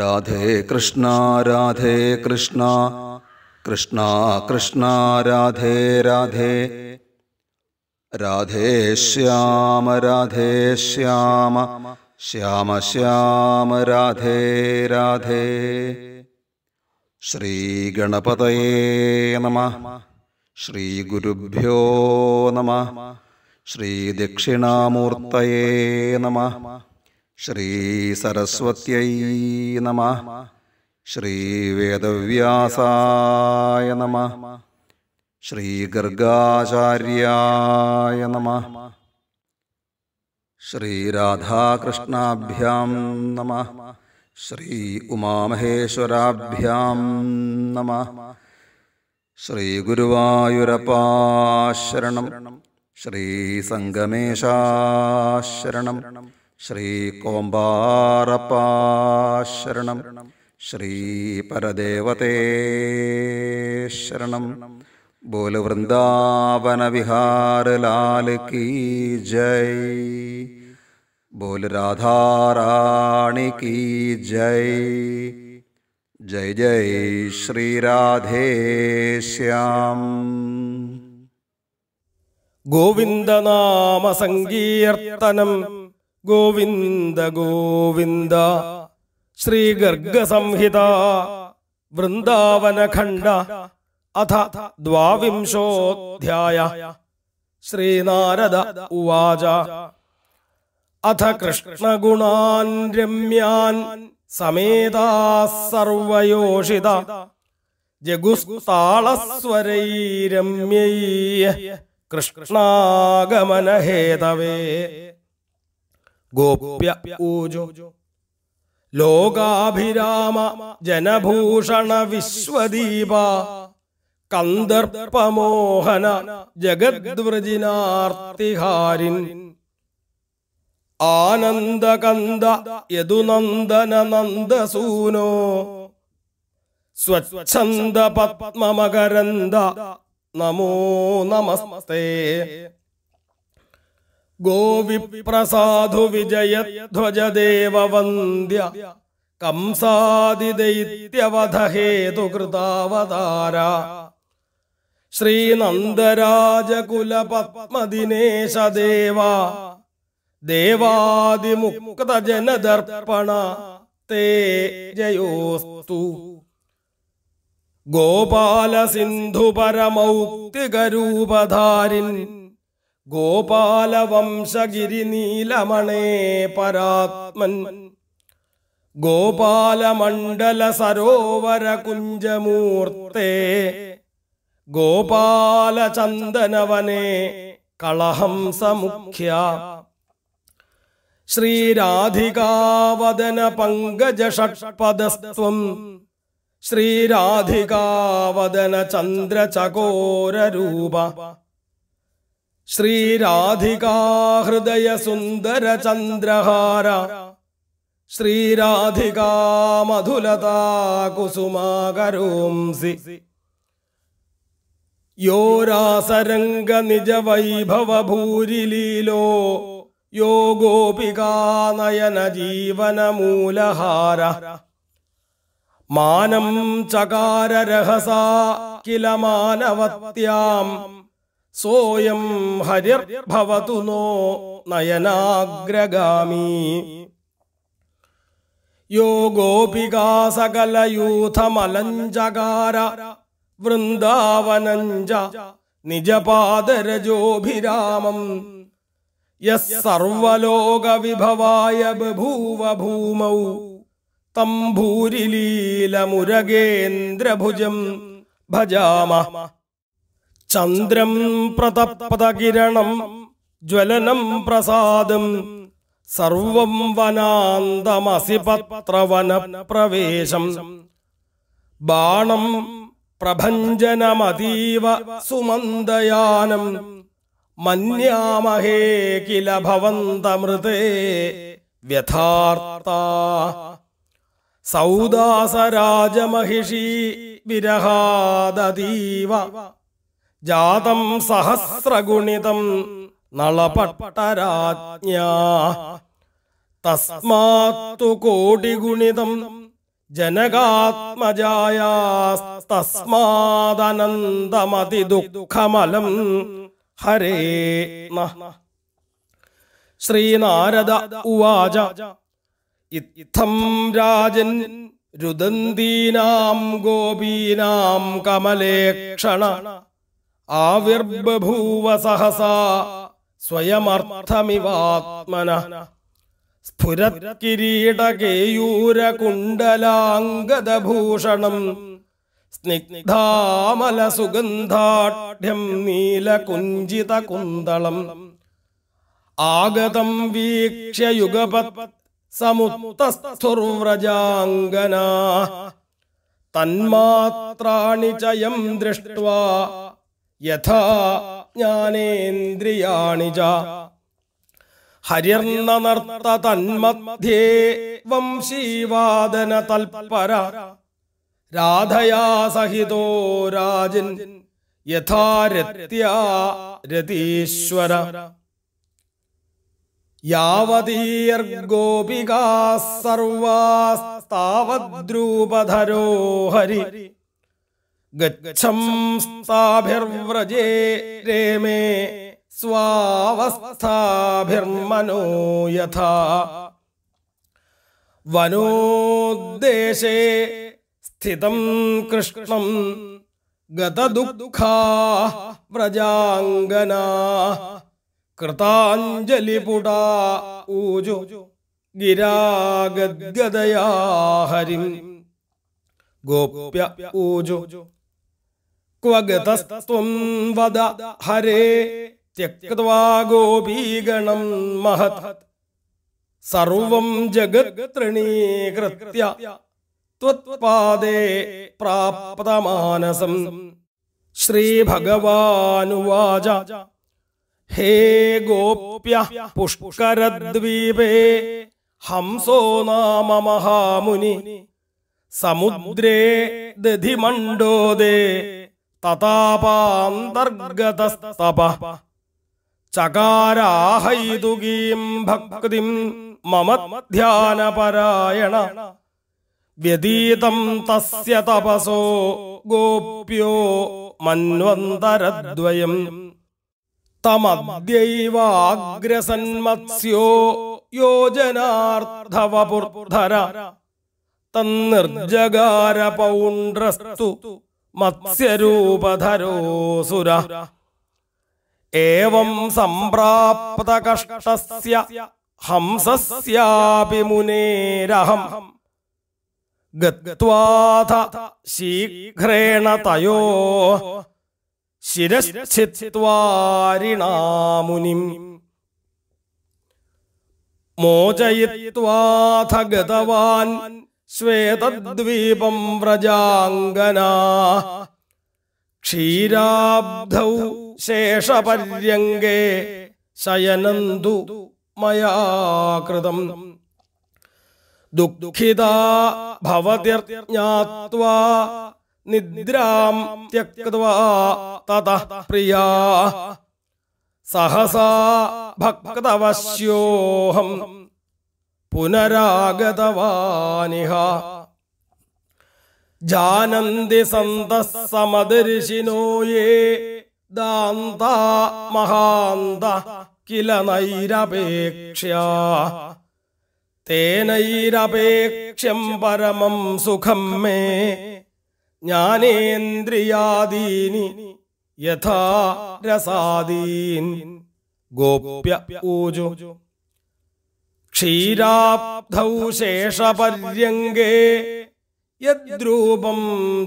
राधे कृष्णा राधे कृष्णा कृष्णा कृष्णा राधे राधे राधे श्याम राधे श्याम श्याम श्याम राधे राधे श्रीगणपतये नमः श्रीगुरुभ्यो नमः श्रीदक्षिणामूर्तये नमः ശ്രീസരസ്വത്യൈ നമ ശ്രീവേദവ്യാസായ നമ ശ്രീഗർഗാചാര്യായ നമ ശ്രീരാധാകൃഷ്ണാഭ്യം നമ ശ്രീ ഉമാമഹേശ്വരാഭ്യാം നമ ശ്രീഗുരുവായൂരപ്പാശരണം ശ്രീസംഗമേശാശരണം ശ്രീ ശ്രീപരദേവതേ ശ്രീ പരദേവതേ ശരണം ബോല വിഹാര കീ ജയ് ബോല രാധാറാണി കീ ജയ് ജയ് ജയ് ശ്രീരാധേശ്യാം ഗോവിന്ദനാമ സങ്കീർത്തനം ഗോവിന്ദ ഗോവിന്ദ ശ്രീ വൃന്ദാവനഖണ്ഡ അഥ ദ്വാവിംശോധ്യായ ശ്രീനാരദ ഉവാച അഥ കൃഷ്ണഗുണാൻ രമ്യാൻ സമേതാ സർവയോഷിത ജഗുസ്താളസ്വരൈരമ്യൈ കൃഷ്ണാഗമനഹേതവേ ഗോപ്യ ഊജു ലോകാഭിരാമ ജനഭൂഷണ വിശ്വദീപ കന്ദർപ്പമോഹന ജഗദ്വൃജിനാർത്തിഹാരിൻ ആനന്ദകന്ദ യദുനന്ദന നന്ദസൂനോ സ്വച്ഛന്ദ പത്മമകരന്ദ നമോ നമസ്തേ ഗോവിപ്രസാധു വിജയധ്വജദേവവന്ദ്യ കംസാദിദൈത്യവധഹേതുകൃതാവതാര ശ്രീനന്ദരാജകുലപത്മദിനേശദേവ ദേവാദിമുക്തജനദർപ്പണ തേ ജയോസ്തു ഗോപാലസിന്ധുപരമൗക്തികരൂപധാരിൻ ഗോപാലവംശഗിരിനീലമണേ പരാത്മൻ ഗോപാലമണ്ഡല സരോവര കുഞ്ചമൂർത്തേ ഗോപാലചന്ദനവനേ കളഹംസമുഖ്യ ശ്രീരാധികാവദന പങ്കജഷട്പദസ്ത്വം ശ്രീരാധികാവദന ചന്ദ്രചകോരൂപ ശ്രീരാധികാഹൃദയസുന്ദരചന്ദ്രഹാര ശ്രീരാധികാമധുലതാകുസുമാകരോംസി യോ രാസരംഗനിജവൈഭവഭൂരിലീലോ യോ ഗോപികാനയനജീവനമൂലഹാര മാനം ചകാരരഹസാ കില മാനവത്യാം സോയം ഹരിർഭവതു നോ നയനാഗ്രഗാമി യോ ഗോപികാസകലയൂഥമലഞ്ചകാര വൃന്ദാവനഞ്ച നിജപാദരജോഭിരാമം യർവലോകവിഭവായ ബഭൂവ ഭൂമൗ തം ഭൂരിലീലമുരഗേന്ദ്രഭുജം ഭജാമ ചന്ദ്രം പ്രതപ്പതകിരണം ജ്വലനം പ്രസാദം സർവം വനാന്തമസിപത്രവനപ്രവേശം ബാണം പ്രഭഞ്ജനമതീവ സുമന്ദയാനം മന്യാമഹേ കില ഭവന്തമൃതേ വ്യഥാർത്ത സൗദാസരാജമഹിഷീ വിരഹാദതീവ ജാതം സഹസ്രഗുണിതം നളപട്ടരാജ്ഞ തസ്മാത്തു കോടിഗുണിതം ജനകാത്മജായാസ്തസ്മാദനന്ദമതിദുഃഖമലം ഹരേ ശ്രീനാരദ ഉവാച ഇത്തം രാജൻ രുദന്തീനാം ഗോപീനാം കമലേക്ഷണ ആവിർബഭൂവ സഹസാ സ്വയമർത്ഥമിവാത്മന സുഗന്ധാഠ്യം നീലകുഞ്ചിത കുന്തളം ആഗതം വീക്ഷ്യ യുഗപത് സമുത്തസ്ഥുർവ്രജാംഗന തന്മാത്രാണി ചയം ദൃഷ്ട്വാ യഥാ ജ്ഞാനേന്ദ്രിയാണി ച ഹരിർണ തന്മധ്യേ വംശീവാദന തൽപര രാധയാ സഹിതോ രാജൻ യഥാരത്യാ രതീശ്വര യാവതീർഗോപികാ സർവാസ്താവദ്രൂപധരോ ഹരി ഗച്ഛംസ്താഭിർവ്രജേ മേ സ്വാവസ്ഥാഭിർമനോ യഥാ വനോദ്ദേശേ സ്ഥിതം കൃഷ്ണം ഗതദുഃഖാ വ്രജാംഗനാ കൃതാഞ്ജലിപുടാ ഊജു ഗിരാഗദ്ഗദയാ ഹരിം ഗോപ്യ ഊജു क्वगतस्त्वं वद हरे त्यक्त्वा गोपीगणं महत सर्वं जगत्तृणीकृत्य त्वत्पादे प्राप्तमानसं भगवानुवाच हे गोप्यः पुष्करद्वीपे हंसो नाम महामुनि समुद्रे दधिमण्डोदे തതാപാന്തർഗതസ്തപ ചകാരാഹൈതുകീം ഭക്തിം മമ ധ്യാനപരായണ വ്യതീതം തസ്യ തപസോ ഗോപ്യോ മന്വന്തരദ്വയം തമദ്യൈവാഗ്രസന്മത്സ്യോ യോജനാർത്ഥവപുർധര തന്നിർജകാര പൗണ്ട്രസ്തു മത്സ്യരൂപധരോസുര ഏവം സംപ്രാപ്തകഷ്ടസ്യ ഹംസസ്യാപി ഗത്വാഥ ശീഘ്രേണ തയോ ശിരശ്ചിത്വാരിണാ മുനിം മോചയിത്വാഥ ഗതവാൻ ശ്വേതദ്വീപം വ്രജാംഗന ക്ഷീരാബ്ധൗ ശേഷപര്യങ്കേ ശയനന്തു മയാകൃതം ദുഃഖിതാ ഭവതിർജ്ഞാത്വാ നിദ്രാം ത്യക്വാ തതഃ സഹസാ ഭക്തവശ്യോഹം പുനരാഗതവാനിഹ ജാനന്തി സന്തഃ സമദർശിനോ ദാന്ത മഹാന്ത കില നൈരപേക്ഷ തേനൈരപേക്ഷ്യം പരമം സുഖം മേ ജ്ഞാനേന്ദ്രിയാദീനി യഥാ രസാദീൻ ഗോപ്യ ഊജു ക്ഷീരാബ്ധൗ ശേഷപര്യങ്കേ യദ്രൂപം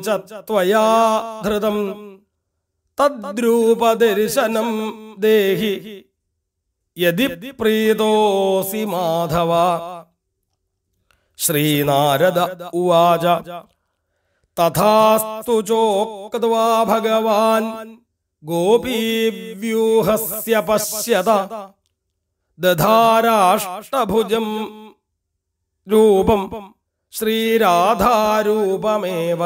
ചത്വയാ ധൃതം തദ്രൂപദർശനം ദേഹി യതി പ്രീതോസി മാധവ ശ്രീനാരദ ഉവാച തഥാസ്തു ചോക്വാ ഭഗവാൻ ഗോപീവ്യൂഹസ്യ പശ്യത ദധാരാഷ്ടഭുജം രൂപം ശ്രീരാധാരൂപമേവ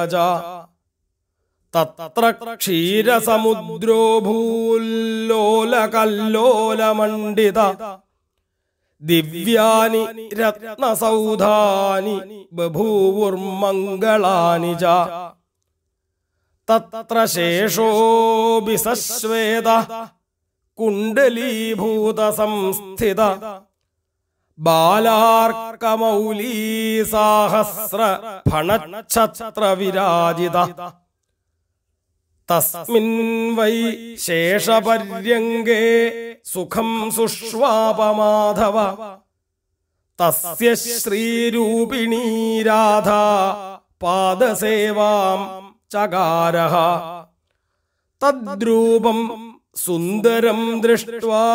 തത്ര ക്ഷീരസമുദ്രോ ദിവ്യാനി രത്നസൗധാനി ബഭൂവുർമംഗളാനി ച തത്ര ശേഷോ ശേഷോബിസശ്വേത കുണ്ടലീഭൂത സംസ്ഥിത ബാലാർക്കമൗലീസാഹസ്ര ഫണച്ഛത്ര വിരാജിത തസ്മിൻ വൈ ശേഷപര്യങ്കേ സുഖം സുഷ്വാപമാധവ തസ്യ ശ്രീരൂപിണീ രാധ പാദസേവാം ചകാര തദ്രൂപം സുന്ദരം ദൃഷ്ട്വാ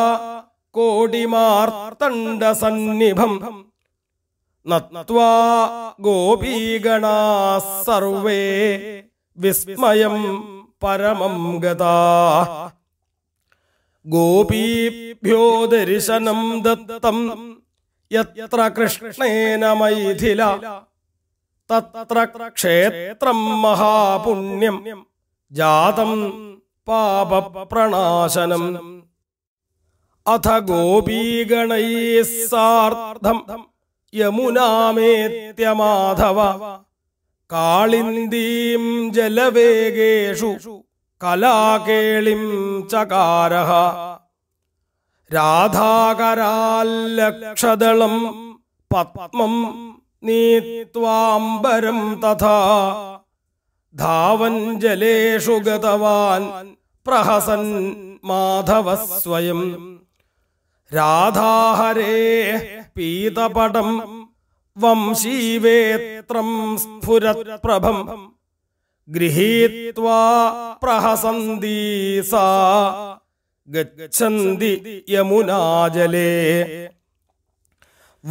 സന്നിഭം നത്വാ ഗോപീഗണ സർവേ വിസ്മയം പരമം ഗതാ ഗോപീഭ്യോ ദർശനം ദത്തം യത്ര കൃഷ്ണേന മൈഥില തത്ര ക്ഷേത്രം മഹാപുണ്യം ജാതം പാപപ്രണാശനം അഥ ഗോപീഗണൈ സാർദ്ധം യമുനാമേത്യമാധവ കാളിന്ദീം ജലവേഗേഷു കലാകേളിം ചകാരഹ രാധാകരാലക്ഷദളം പത്മം നീത്വാംബരം തഥാ ധാവൻ ജലേഷു ഗതവാൻ പ്രഹസൻ മാധവ സ്വയം രാധാഹരേ പീതപടം വംശീവേത്രം സ്ഫുരപ്രഭം ഗൃഹീത്വാ പ്രഹസന്തി സാ ഗച്ഛന്തി യമുനാജലേ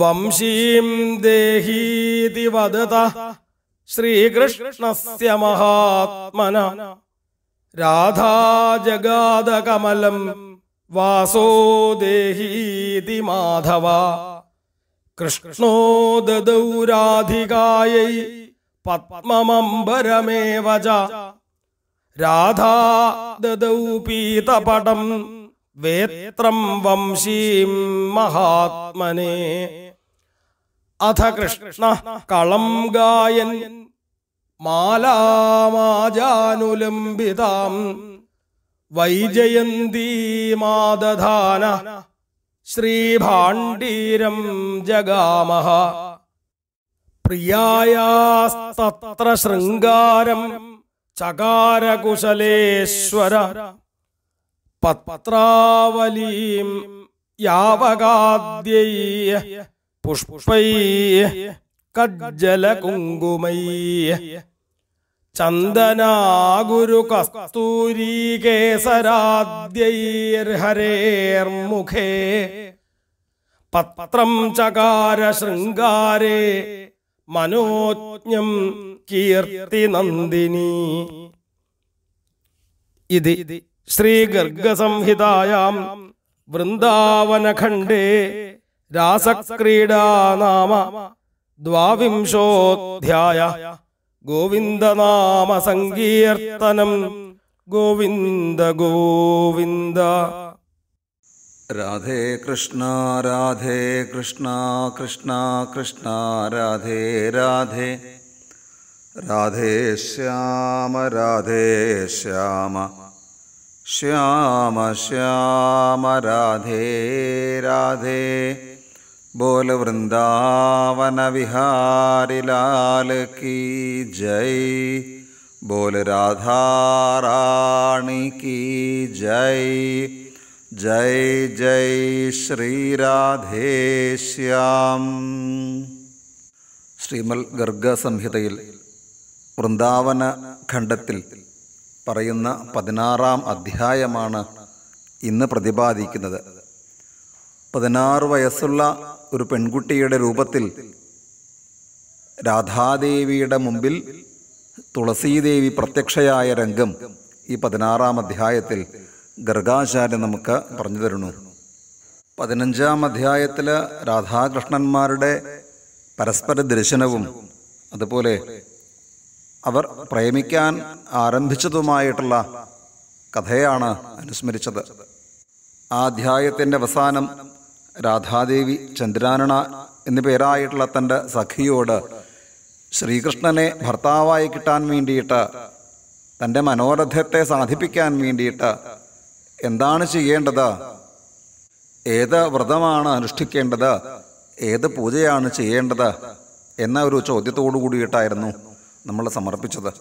വംശീം ദേഹീതി വദത श्रीकृष्णस्य जगाद राधाजगादकमलं वासो देहीति माधव कृष्णो ददौ राधिकायै पद्ममम्बरमेव च राधा ददौ पीतपटम वेत्रम वंशीं महात्मने അധ കൃഷ്ണ കളം ഗായൻ മാലാമാജാനുലംബിതാം മാദധാന ശ്രീഭാണ്ഡീരം ജഗാമഹ പ്രിയായാസ്തത്ര ശൃംഗാരം ചകാരകുശലേശ്വര പത്രാവലീം യാവകാദ്യൈ പുഷ്പൈ കജ്ജല കുങ്കുമൈ ചന്ദനാഗുരു കസ്തൂരി കേസരാദ്യൈർഹരേർമുഖേ പത്രം ചകാര ശൃംഗാരേ മനോജ്ഞം കീർത്തി നന്ദിനി ഇത് ശ്രീഗർഗസംഹിതായാം വൃന്ദാവനഖണ്ഡേ रासक्रीडा नाम द्वाविंशोऽध्याय गोविन्दनाम सङ्गीर्तनं गोविन्द गोविन्द राधे कृष्ण राधे कृष्ण कृष्ण कृष्ण राधे राधे राधे श्याम राधे श्याम श्याम श्याम राधे राधे ബോലവൃന്ദാവന वृंदावन കീ लाल की जय बोल राधा रानी की जय ശ്രീമൽ ഗർഗ സംഹിതയിൽ വൃന്ദാവന ഖണ്ഡത്തിൽ പറയുന്ന പതിനാറാം അധ്യായമാണ് ഇന്ന് പ്രതിപാദിക്കുന്നത് പതിനാറ് വയസ്സുള്ള ഒരു പെൺകുട്ടിയുടെ രൂപത്തിൽ രാധാദേവിയുടെ മുമ്പിൽ തുളസീദേവി പ്രത്യക്ഷയായ രംഗം ഈ പതിനാറാം അധ്യായത്തിൽ ഗർഗാചാര്യൻ നമുക്ക് പറഞ്ഞു തരുന്നു പതിനഞ്ചാം അധ്യായത്തിൽ രാധാകൃഷ്ണന്മാരുടെ പരസ്പര ദർശനവും അതുപോലെ അവർ പ്രേമിക്കാൻ ആരംഭിച്ചതുമായിട്ടുള്ള കഥയാണ് അനുസ്മരിച്ചത് ആ അധ്യായത്തിൻ്റെ അവസാനം രാധാദേവി ചന്ദ്രാനണ എന്നു പേരായിട്ടുള്ള തൻ്റെ സഖിയോട് ശ്രീകൃഷ്ണനെ ഭർത്താവായി കിട്ടാൻ വേണ്ടിയിട്ട് തൻ്റെ മനോരഥത്തെ സാധിപ്പിക്കാൻ വേണ്ടിയിട്ട് എന്താണ് ചെയ്യേണ്ടത് ഏത് വ്രതമാണ് അനുഷ്ഠിക്കേണ്ടത് ഏത് പൂജയാണ് ചെയ്യേണ്ടത് എന്ന ഒരു ചോദ്യത്തോടു കൂടിയിട്ടായിരുന്നു നമ്മൾ സമർപ്പിച്ചത്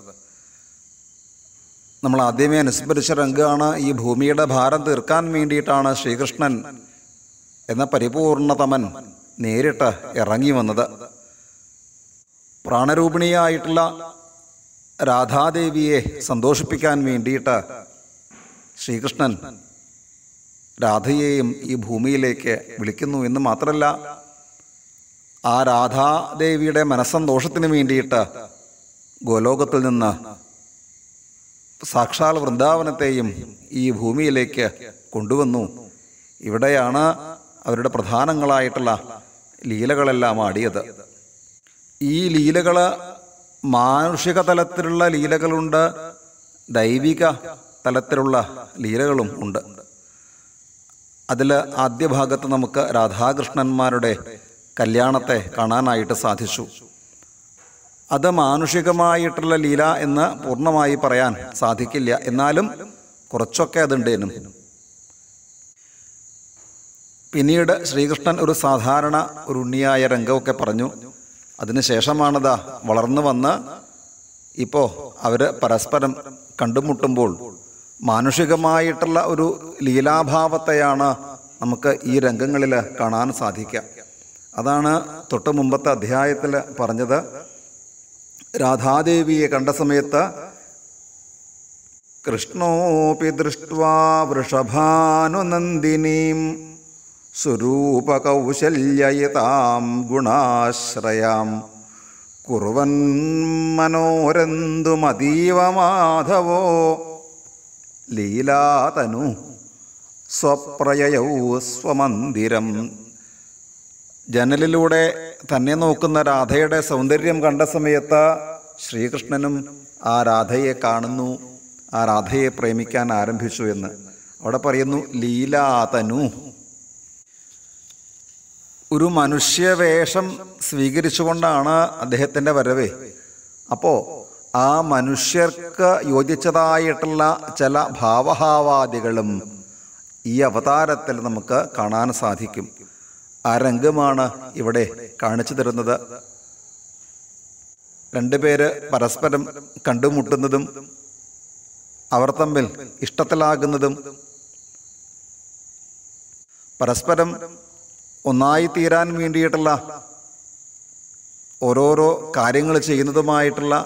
നമ്മൾ ആദ്യമേ അനുസ്മരിച്ച രംഗമാണ് ഈ ഭൂമിയുടെ ഭാരം തീർക്കാൻ വേണ്ടിയിട്ടാണ് ശ്രീകൃഷ്ണൻ എന്ന പരിപൂർണതമൻ നേരിട്ട് ഇറങ്ങി വന്നത് പ്രാണരൂപിണിയായിട്ടുള്ള രാധാദേവിയെ സന്തോഷിപ്പിക്കാൻ വേണ്ടിയിട്ട് ശ്രീകൃഷ്ണൻ രാധയെയും ഈ ഭൂമിയിലേക്ക് വിളിക്കുന്നു എന്ന് മാത്രമല്ല ആ രാധാദേവിയുടെ മനസ്സന്തോഷത്തിന് വേണ്ടിയിട്ട് ഗോലോകത്തിൽ നിന്ന് സാക്ഷാൽ വൃന്ദാവനത്തെയും ഈ ഭൂമിയിലേക്ക് കൊണ്ടുവന്നു ഇവിടെയാണ് അവരുടെ പ്രധാനങ്ങളായിട്ടുള്ള ലീലകളെല്ലാം ആടിയത് ഈ ലീലകൾ മാനുഷിക തലത്തിലുള്ള ലീലകളുണ്ട് ദൈവിക തലത്തിലുള്ള ലീലകളും ഉണ്ട് അതിൽ ആദ്യ ഭാഗത്ത് നമുക്ക് രാധാകൃഷ്ണന്മാരുടെ കല്യാണത്തെ കാണാനായിട്ട് സാധിച്ചു അത് മാനുഷികമായിട്ടുള്ള ലീല എന്ന് പൂർണ്ണമായി പറയാൻ സാധിക്കില്ല എന്നാലും കുറച്ചൊക്കെ അതുണ്ടേനും പിന്നീട് ശ്രീകൃഷ്ണൻ ഒരു സാധാരണ ഒരു ഉണ്ണിയായ രംഗമൊക്കെ പറഞ്ഞു അതിനുശേഷമാണതാ വളർന്നു വന്ന് ഇപ്പോൾ അവർ പരസ്പരം കണ്ടുമുട്ടുമ്പോൾ മാനുഷികമായിട്ടുള്ള ഒരു ലീലാഭാവത്തെയാണ് നമുക്ക് ഈ രംഗങ്ങളിൽ കാണാൻ സാധിക്കുക അതാണ് തൊട്ട് മുമ്പത്തെ അധ്യായത്തിൽ പറഞ്ഞത് രാധാദേവിയെ കണ്ട സമയത്ത് കൃഷ്ണോപി ദൃഷ്ട്വാ വൃഷഭാനുനന്ദിനീം സ്വരൂപകൗശല്യയിതാം ഗുണാശ്രയാം കുറുവൻ മനോരന്തുമതീവ മാധവോ ലീലാതനു സ്വപ്രയൗ സ്വമന്ദിരം ജനലിലൂടെ തന്നെ നോക്കുന്ന രാധയുടെ സൗന്ദര്യം കണ്ട സമയത്ത് ശ്രീകൃഷ്ണനും ആ രാധയെ കാണുന്നു ആ രാധയെ പ്രേമിക്കാൻ ആരംഭിച്ചു എന്ന് അവിടെ പറയുന്നു ലീലാതനു ഒരു മനുഷ്യവേഷം സ്വീകരിച്ചുകൊണ്ടാണ് അദ്ദേഹത്തിൻ്റെ വരവേ അപ്പോൾ ആ മനുഷ്യർക്ക് യോജിച്ചതായിട്ടുള്ള ചില ഭാവഹാവാദികളും ഈ അവതാരത്തിൽ നമുക്ക് കാണാൻ സാധിക്കും ആ രംഗമാണ് ഇവിടെ കാണിച്ചു തരുന്നത് രണ്ടുപേര് പരസ്പരം കണ്ടുമുട്ടുന്നതും അവർ തമ്മിൽ ഇഷ്ടത്തിലാകുന്നതും പരസ്പരം ഒന്നായി തീരാൻ വേണ്ടിയിട്ടുള്ള ഓരോരോ കാര്യങ്ങൾ ചെയ്യുന്നതുമായിട്ടുള്ള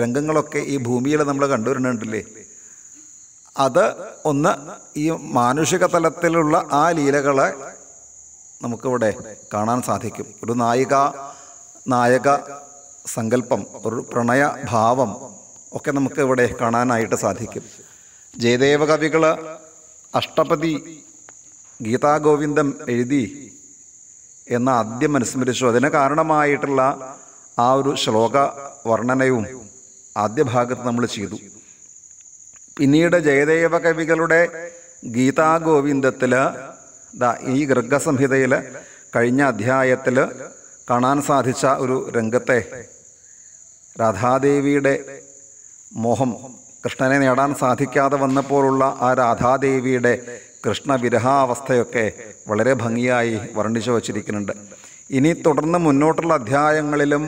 രംഗങ്ങളൊക്കെ ഈ ഭൂമിയിൽ നമ്മൾ കണ്ടുവരുന്നുണ്ടല്ലേ അത് ഒന്ന് ഈ മാനുഷിക തലത്തിലുള്ള ആ ലീലകളെ നമുക്കിവിടെ കാണാൻ സാധിക്കും ഒരു നായിക നായക സങ്കല്പം ഒരു പ്രണയ ഭാവം ഒക്കെ നമുക്ക് ഇവിടെ കാണാനായിട്ട് സാധിക്കും ജയദേവ കവികൾ അഷ്ടപതി ഗീതാഗോവിന്ദം എഴുതി എന്ന് ആദ്യം അനുസ്മരിച്ചു അതിന് കാരണമായിട്ടുള്ള ആ ഒരു ശ്ലോക വർണ്ണനയും ആദ്യ ഭാഗത്ത് നമ്മൾ ചെയ്തു പിന്നീട് ജയദേവ കവികളുടെ ഗീതാ ഈ ഗർഗസംഹിതയിൽ കഴിഞ്ഞ അധ്യായത്തിൽ കാണാൻ സാധിച്ച ഒരു രംഗത്തെ രാധാദേവിയുടെ മോഹം കൃഷ്ണനെ നേടാൻ സാധിക്കാതെ വന്നപ്പോഴുള്ള ആ രാധാദേവിയുടെ കൃഷ്ണവിരഹാവസ്ഥയൊക്കെ വളരെ ഭംഗിയായി വർണ്ണിച്ചു വച്ചിരിക്കുന്നുണ്ട് ഇനി തുടർന്ന് മുന്നോട്ടുള്ള അധ്യായങ്ങളിലും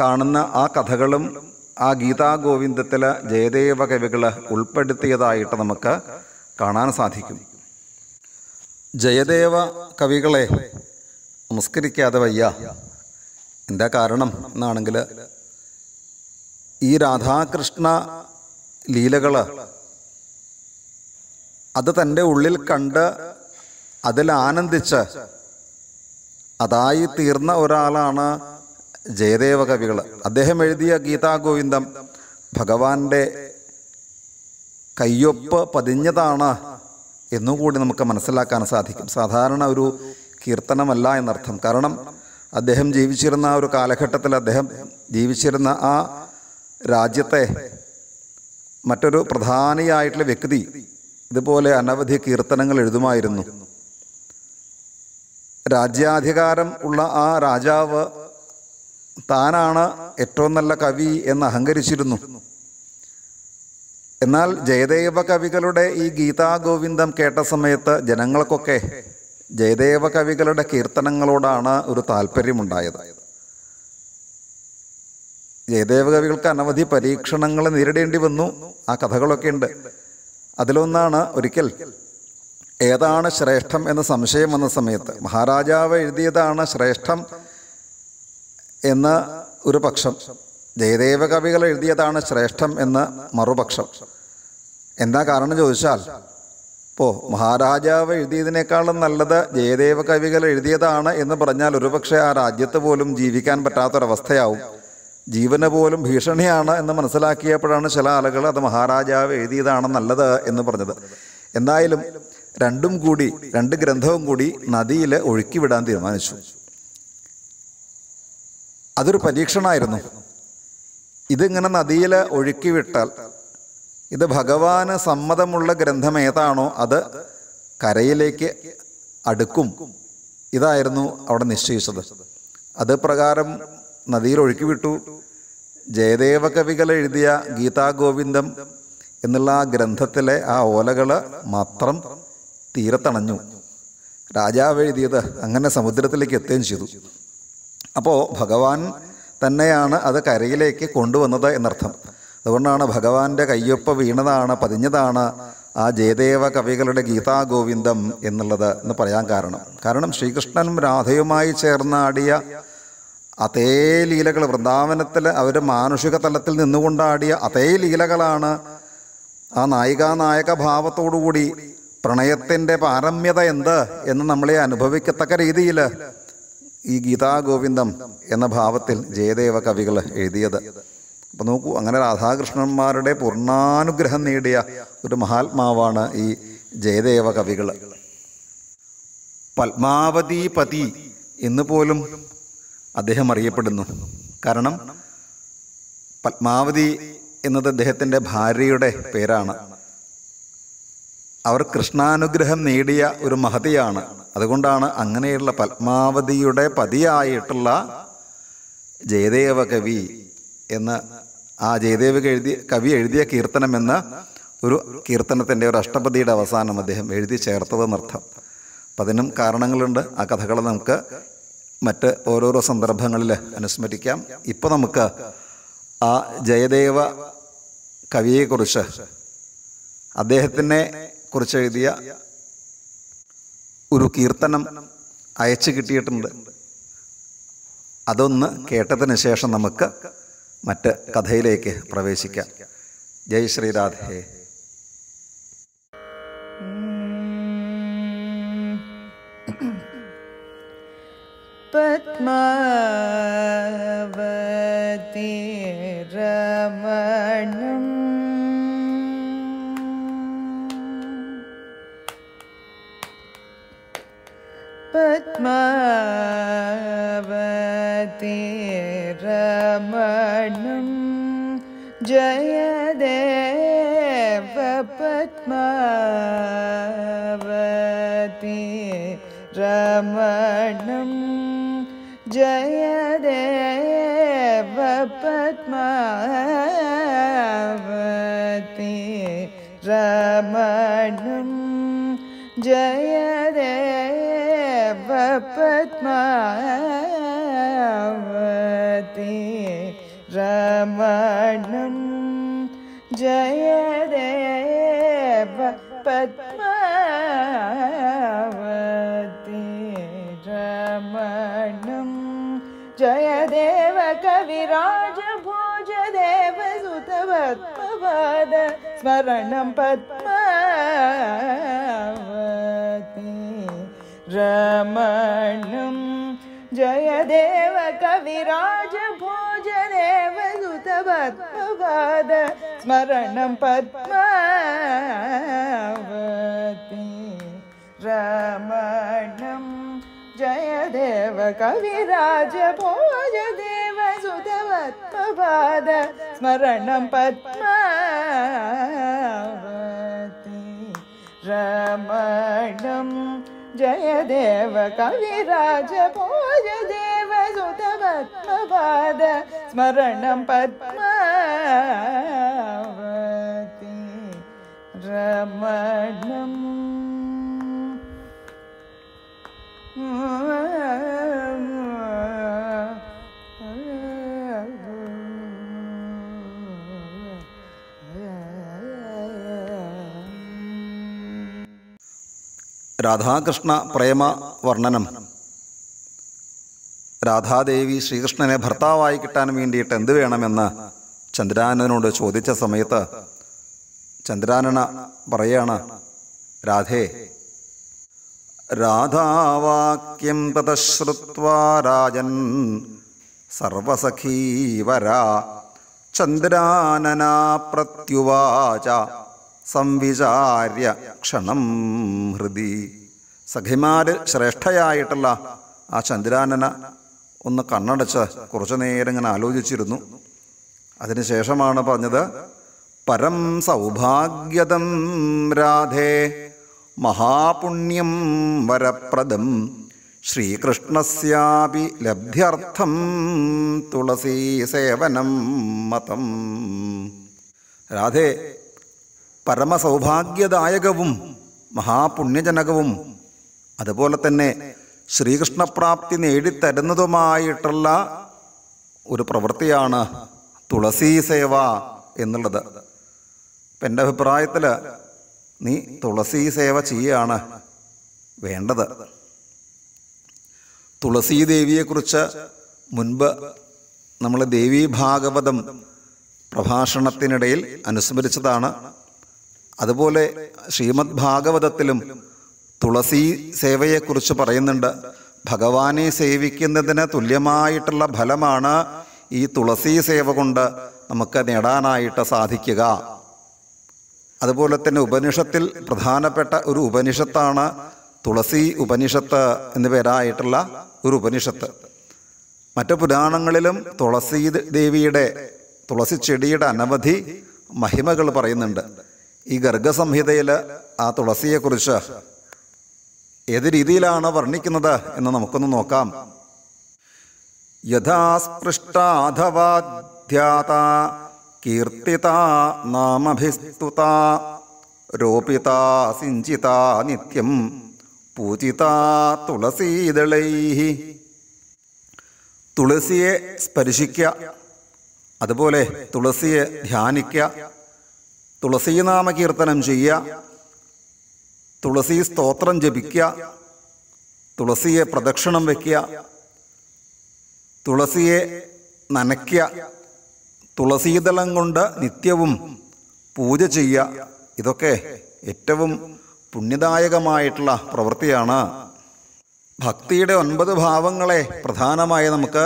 കാണുന്ന ആ കഥകളും ആ ഗീതാ ജയദേവ കവികൾ ഉൾപ്പെടുത്തിയതായിട്ട് നമുക്ക് കാണാൻ സാധിക്കും ജയദേവ കവികളെ നമസ്കരിക്കാതെ വയ്യ എന്താ കാരണം എന്നാണെങ്കിൽ ഈ രാധാകൃഷ്ണ ലീലകൾ അത് തൻ്റെ ഉള്ളിൽ കണ്ട് അതിൽ ആനന്ദിച്ച് അതായി തീർന്ന ഒരാളാണ് ജയദേവ കവികൾ അദ്ദേഹം എഴുതിയ ഗീതാഗോവിന്ദം ഭഗവാന്റെ കയ്യൊപ്പ് പതിഞ്ഞതാണ് എന്നുകൂടി നമുക്ക് മനസ്സിലാക്കാൻ സാധിക്കും സാധാരണ ഒരു കീർത്തനമല്ല എന്നർത്ഥം കാരണം അദ്ദേഹം ജീവിച്ചിരുന്ന ആ ഒരു കാലഘട്ടത്തിൽ അദ്ദേഹം ജീവിച്ചിരുന്ന ആ രാജ്യത്തെ മറ്റൊരു പ്രധാനിയായിട്ടുള്ള വ്യക്തി ഇതുപോലെ അനവധി കീർത്തനങ്ങൾ എഴുതുമായിരുന്നു രാജ്യാധികാരം ഉള്ള ആ രാജാവ് താനാണ് ഏറ്റവും നല്ല കവി എന്ന് അഹങ്കരിച്ചിരുന്നു എന്നാൽ ജയദേവ കവികളുടെ ഈ ഗീതാഗോവിന്ദം കേട്ട സമയത്ത് ജനങ്ങൾക്കൊക്കെ ജയദേവ കവികളുടെ കീർത്തനങ്ങളോടാണ് ഒരു താല്പര്യമുണ്ടായത് ജയദേവ കവികൾക്ക് അനവധി പരീക്ഷണങ്ങൾ നേരിടേണ്ടി വന്നു ആ കഥകളൊക്കെ ഉണ്ട് അതിലൊന്നാണ് ഒരിക്കൽ ഏതാണ് ശ്രേഷ്ഠം എന്ന സംശയം വന്ന സമയത്ത് മഹാരാജാവ് എഴുതിയതാണ് ശ്രേഷ്ഠം എന്ന ഒരു പക്ഷം ജയദേവ കവികൾ എഴുതിയതാണ് ശ്രേഷ്ഠം എന്ന മറുപക്ഷം എന്താ കാരണം ചോദിച്ചാൽ ഇപ്പോൾ മഹാരാജാവ് എഴുതിയതിനേക്കാളും നല്ലത് ജയദേവ കവികൾ എഴുതിയതാണ് എന്ന് പറഞ്ഞാൽ ഒരുപക്ഷെ ആ രാജ്യത്ത് പോലും ജീവിക്കാൻ പറ്റാത്തൊരവസ്ഥയാവും ജീവന് പോലും ഭീഷണിയാണ് എന്ന് മനസ്സിലാക്കിയപ്പോഴാണ് ചില ആളുകൾ അത് മഹാരാജാവ് എഴുതിയതാണ് നല്ലത് എന്ന് പറഞ്ഞത് എന്തായാലും രണ്ടും കൂടി രണ്ട് ഗ്രന്ഥവും കൂടി നദിയിൽ വിടാൻ തീരുമാനിച്ചു അതൊരു പരീക്ഷണമായിരുന്നു ഇതിങ്ങനെ നദിയിൽ വിട്ടാൽ ഇത് ഭഗവാന് സമ്മതമുള്ള ഗ്രന്ഥം ഏതാണോ അത് കരയിലേക്ക് അടുക്കും ഇതായിരുന്നു അവിടെ നിശ്ചയിച്ചത് അത് പ്രകാരം നദിയിൽ ഒഴുക്കിവിട്ടു ജയദേവ കവികൾ എഴുതിയ ഗീതാഗോവിന്ദം എന്നുള്ള ആ ഗ്രന്ഥത്തിലെ ആ ഓലകൾ മാത്രം തീരത്തണഞ്ഞു രാജാവ് എഴുതിയത് അങ്ങനെ സമുദ്രത്തിലേക്ക് എത്തുകയും ചെയ്തു അപ്പോൾ ഭഗവാൻ തന്നെയാണ് അത് കരയിലേക്ക് കൊണ്ടുവന്നത് എന്നർത്ഥം അതുകൊണ്ടാണ് ഭഗവാന്റെ കയ്യൊപ്പ് വീണതാണ് പതിഞ്ഞതാണ് ആ ജയദേവ കവികളുടെ ഗീതാഗോവിന്ദം എന്നുള്ളത് എന്ന് പറയാൻ കാരണം കാരണം ശ്രീകൃഷ്ണനും രാധയുമായി ചേർന്നാടിയ അതേ ലീലകൾ വൃന്ദാവനത്തിൽ അവർ മാനുഷിക തലത്തിൽ നിന്നുകൊണ്ടാടിയ അതേ ലീലകളാണ് ആ നായിക നായക ഭാവത്തോടുകൂടി പ്രണയത്തിൻ്റെ പാരമ്യത എന്ത് എന്ന് നമ്മളെ അനുഭവിക്കത്തക്ക രീതിയിൽ ഈ ഗീതാ ഗോവിന്ദം എന്ന ഭാവത്തിൽ ജയദേവ കവികൾ എഴുതിയത് അപ്പം നോക്കൂ അങ്ങനെ രാധാകൃഷ്ണന്മാരുടെ പൂർണ്ണാനുഗ്രഹം നേടിയ ഒരു മഹാത്മാവാണ് ഈ ജയദേവ കവികൾ പത്മാവതി പതി എന്ന് പോലും അദ്ദേഹം അറിയപ്പെടുന്നു കാരണം പത്മാവതി എന്നത് അദ്ദേഹത്തിൻ്റെ ഭാര്യയുടെ പേരാണ് അവർ കൃഷ്ണാനുഗ്രഹം നേടിയ ഒരു മഹതിയാണ് അതുകൊണ്ടാണ് അങ്ങനെയുള്ള പത്മാവതിയുടെ പതിയായിട്ടുള്ള ജയദേവ കവി എന്ന ആ ജയദേവ എഴുതിയ കവി എഴുതിയ എന്ന ഒരു കീർത്തനത്തിൻ്റെ ഒരു അഷ്ടപതിയുടെ അവസാനം അദ്ദേഹം എഴുതി ചേർത്തതെന്നർത്ഥം അപ്പം അതിനും കാരണങ്ങളുണ്ട് ആ കഥകൾ നമുക്ക് മറ്റ് ഓരോരോ സന്ദർഭങ്ങളിൽ അനുസ്മരിക്കാം ഇപ്പോൾ നമുക്ക് ആ ജയദേവ കവിയെക്കുറിച്ച് അദ്ദേഹത്തിനെ കുറിച്ച് എഴുതിയ ഒരു കീർത്തനം അയച്ചു കിട്ടിയിട്ടുണ്ട് അതൊന്ന് കേട്ടതിന് ശേഷം നമുക്ക് മറ്റ് കഥയിലേക്ക് പ്രവേശിക്കാം ജയ് ശ്രീരാധേ वती रमण पद्मावती रमणन् जयदे पद्मावती रमणम् स्मरणं पद्मवती रमणं जयदेव कविराज भोजने वृतवत् स्मरणं पद्मवती रमणं जयदेव कविराज भोजने वत्मवाद स्मरणं रमणं जय जयदेव कविराज भोजदेव युतवत्मवाद स्मरणं पद्मावति रमणम् രാധാകൃഷ്ണ പ്രേമ വർണ്ണനം രാധാദേവി ശ്രീകൃഷ്ണനെ ഭർത്താവായി കിട്ടാൻ വേണ്ടിയിട്ട് എന്ത് വേണമെന്ന് ചന്ദ്രാനനോട് ചോദിച്ച സമയത്ത് ചന്ദ്രാനന പറയാണ് രാധേ രാധാവാക്യം തതശ്രുത്വാ രാജൻ സർവസഖീവരാ ചന്ദ്രാനനാ പ്രത്യുവാച സംവിചാര്യ ക്ഷണം ഹൃദി സഖിമാർ ശ്രേഷ്ഠയായിട്ടുള്ള ആ ചന്ദ്രാനന ഒന്ന് കണ്ണടച്ച് കുറച്ചു നേരം ഇങ്ങനെ ആലോചിച്ചിരുന്നു അതിനുശേഷമാണ് പറഞ്ഞത് പരം സൗഭാഗ്യതം രാധേ മഹാപുണ്യം വരപ്രദം ശ്രീകൃഷ്ണസ്യാപി ലബ്ധ്യർത്ഥം തുളസീ സേവനം മതം രാധേ പരമസൗഭാഗ്യദായകവും മഹാപുണ്യജനകവും അതുപോലെ തന്നെ ശ്രീകൃഷ്ണപ്രാപ്തി നേടിത്തരുന്നതുമായിട്ടുള്ള ഒരു പ്രവൃത്തിയാണ് തുളസി സേവ എന്നുള്ളത് ഇപ്പം എൻ്റെ അഭിപ്രായത്തിൽ നീ തുളസി സേവ ചെയ്യാണ് വേണ്ടത് തുളസീദേവിയെക്കുറിച്ച് മുൻപ് നമ്മൾ ദേവീ ഭാഗവതം പ്രഭാഷണത്തിനിടയിൽ അനുസ്മരിച്ചതാണ് അതുപോലെ ശ്രീമദ് ഭാഗവതത്തിലും തുളസി സേവയെക്കുറിച്ച് പറയുന്നുണ്ട് ഭഗവാനെ സേവിക്കുന്നതിന് തുല്യമായിട്ടുള്ള ഫലമാണ് ഈ തുളസി സേവ കൊണ്ട് നമുക്ക് നേടാനായിട്ട് സാധിക്കുക അതുപോലെ തന്നെ ഉപനിഷത്തിൽ പ്രധാനപ്പെട്ട ഒരു ഉപനിഷത്താണ് തുളസി ഉപനിഷത്ത് എന്നു പേരായിട്ടുള്ള ഒരു ഉപനിഷത്ത് മറ്റു പുരാണങ്ങളിലും തുളസി ദേവിയുടെ തുളസി ചെടിയുടെ അനവധി മഹിമകൾ പറയുന്നുണ്ട് ഈ ഗർഗസംഹിതയിൽ ആ തുളസിയെക്കുറിച്ച് ഏത് രീതിയിലാണ് വർണ്ണിക്കുന്നത് എന്ന് നമുക്കൊന്ന് നോക്കാം യഥാസ്പൃഷ്ടാധവാധ്യാത കീർത്തിത നാമഭിസ്തുത രോപിത സിഞ്ചിത നിത്യം പൂജിത തുളസീദളൈ തുളസിയെ സ്പർശിക്കുക അതുപോലെ തുളസിയെ ധ്യാനിക്കുക തുളസീനാമ കീർത്തനം ചെയ്യുക തുളസി സ്തോത്രം ജപിക്കുക തുളസിയെ പ്രദക്ഷിണം വയ്ക്കുക തുളസിയെ നനയ്ക്കുക തുളസീതലം കൊണ്ട് നിത്യവും പൂജ ചെയ്യുക ഇതൊക്കെ ഏറ്റവും പുണ്യദായകമായിട്ടുള്ള പ്രവൃത്തിയാണ് ഭക്തിയുടെ ഒൻപത് ഭാവങ്ങളെ പ്രധാനമായി നമുക്ക്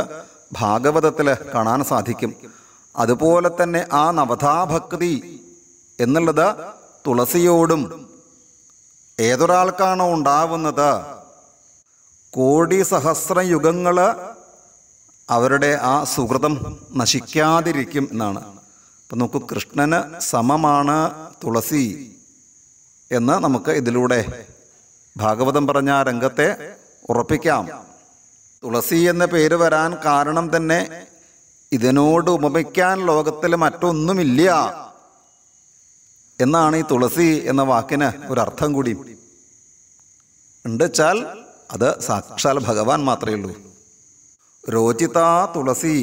ഭാഗവതത്തിൽ കാണാൻ സാധിക്കും അതുപോലെ തന്നെ ആ നവതാഭക്തി എന്നുള്ളത് തുളസിയോടും ഏതൊരാൾക്കാണോ ഉണ്ടാവുന്നത് കോടി സഹസ്ര യുഗങ്ങൾ അവരുടെ ആ സുഹൃതം നശിക്കാതിരിക്കും എന്നാണ് അപ്പം നമുക്ക് കൃഷ്ണന് സമമാണ് തുളസി എന്ന് നമുക്ക് ഇതിലൂടെ ഭാഗവതം പറഞ്ഞ ആ രംഗത്തെ ഉറപ്പിക്കാം തുളസി എന്ന പേര് വരാൻ കാരണം തന്നെ ഇതിനോട് ഉപമിക്കാൻ ലോകത്തിൽ മറ്റൊന്നുമില്ല എന്നാണ് ഈ തുളസി എന്ന വാക്കിന് ഒരർത്ഥം കൂടി ഉണ്ടച്ചാൽ അത് സാക്ഷാൽ ഭഗവാൻ മാത്രമേ ഉള്ളൂ രോചിത തുളസി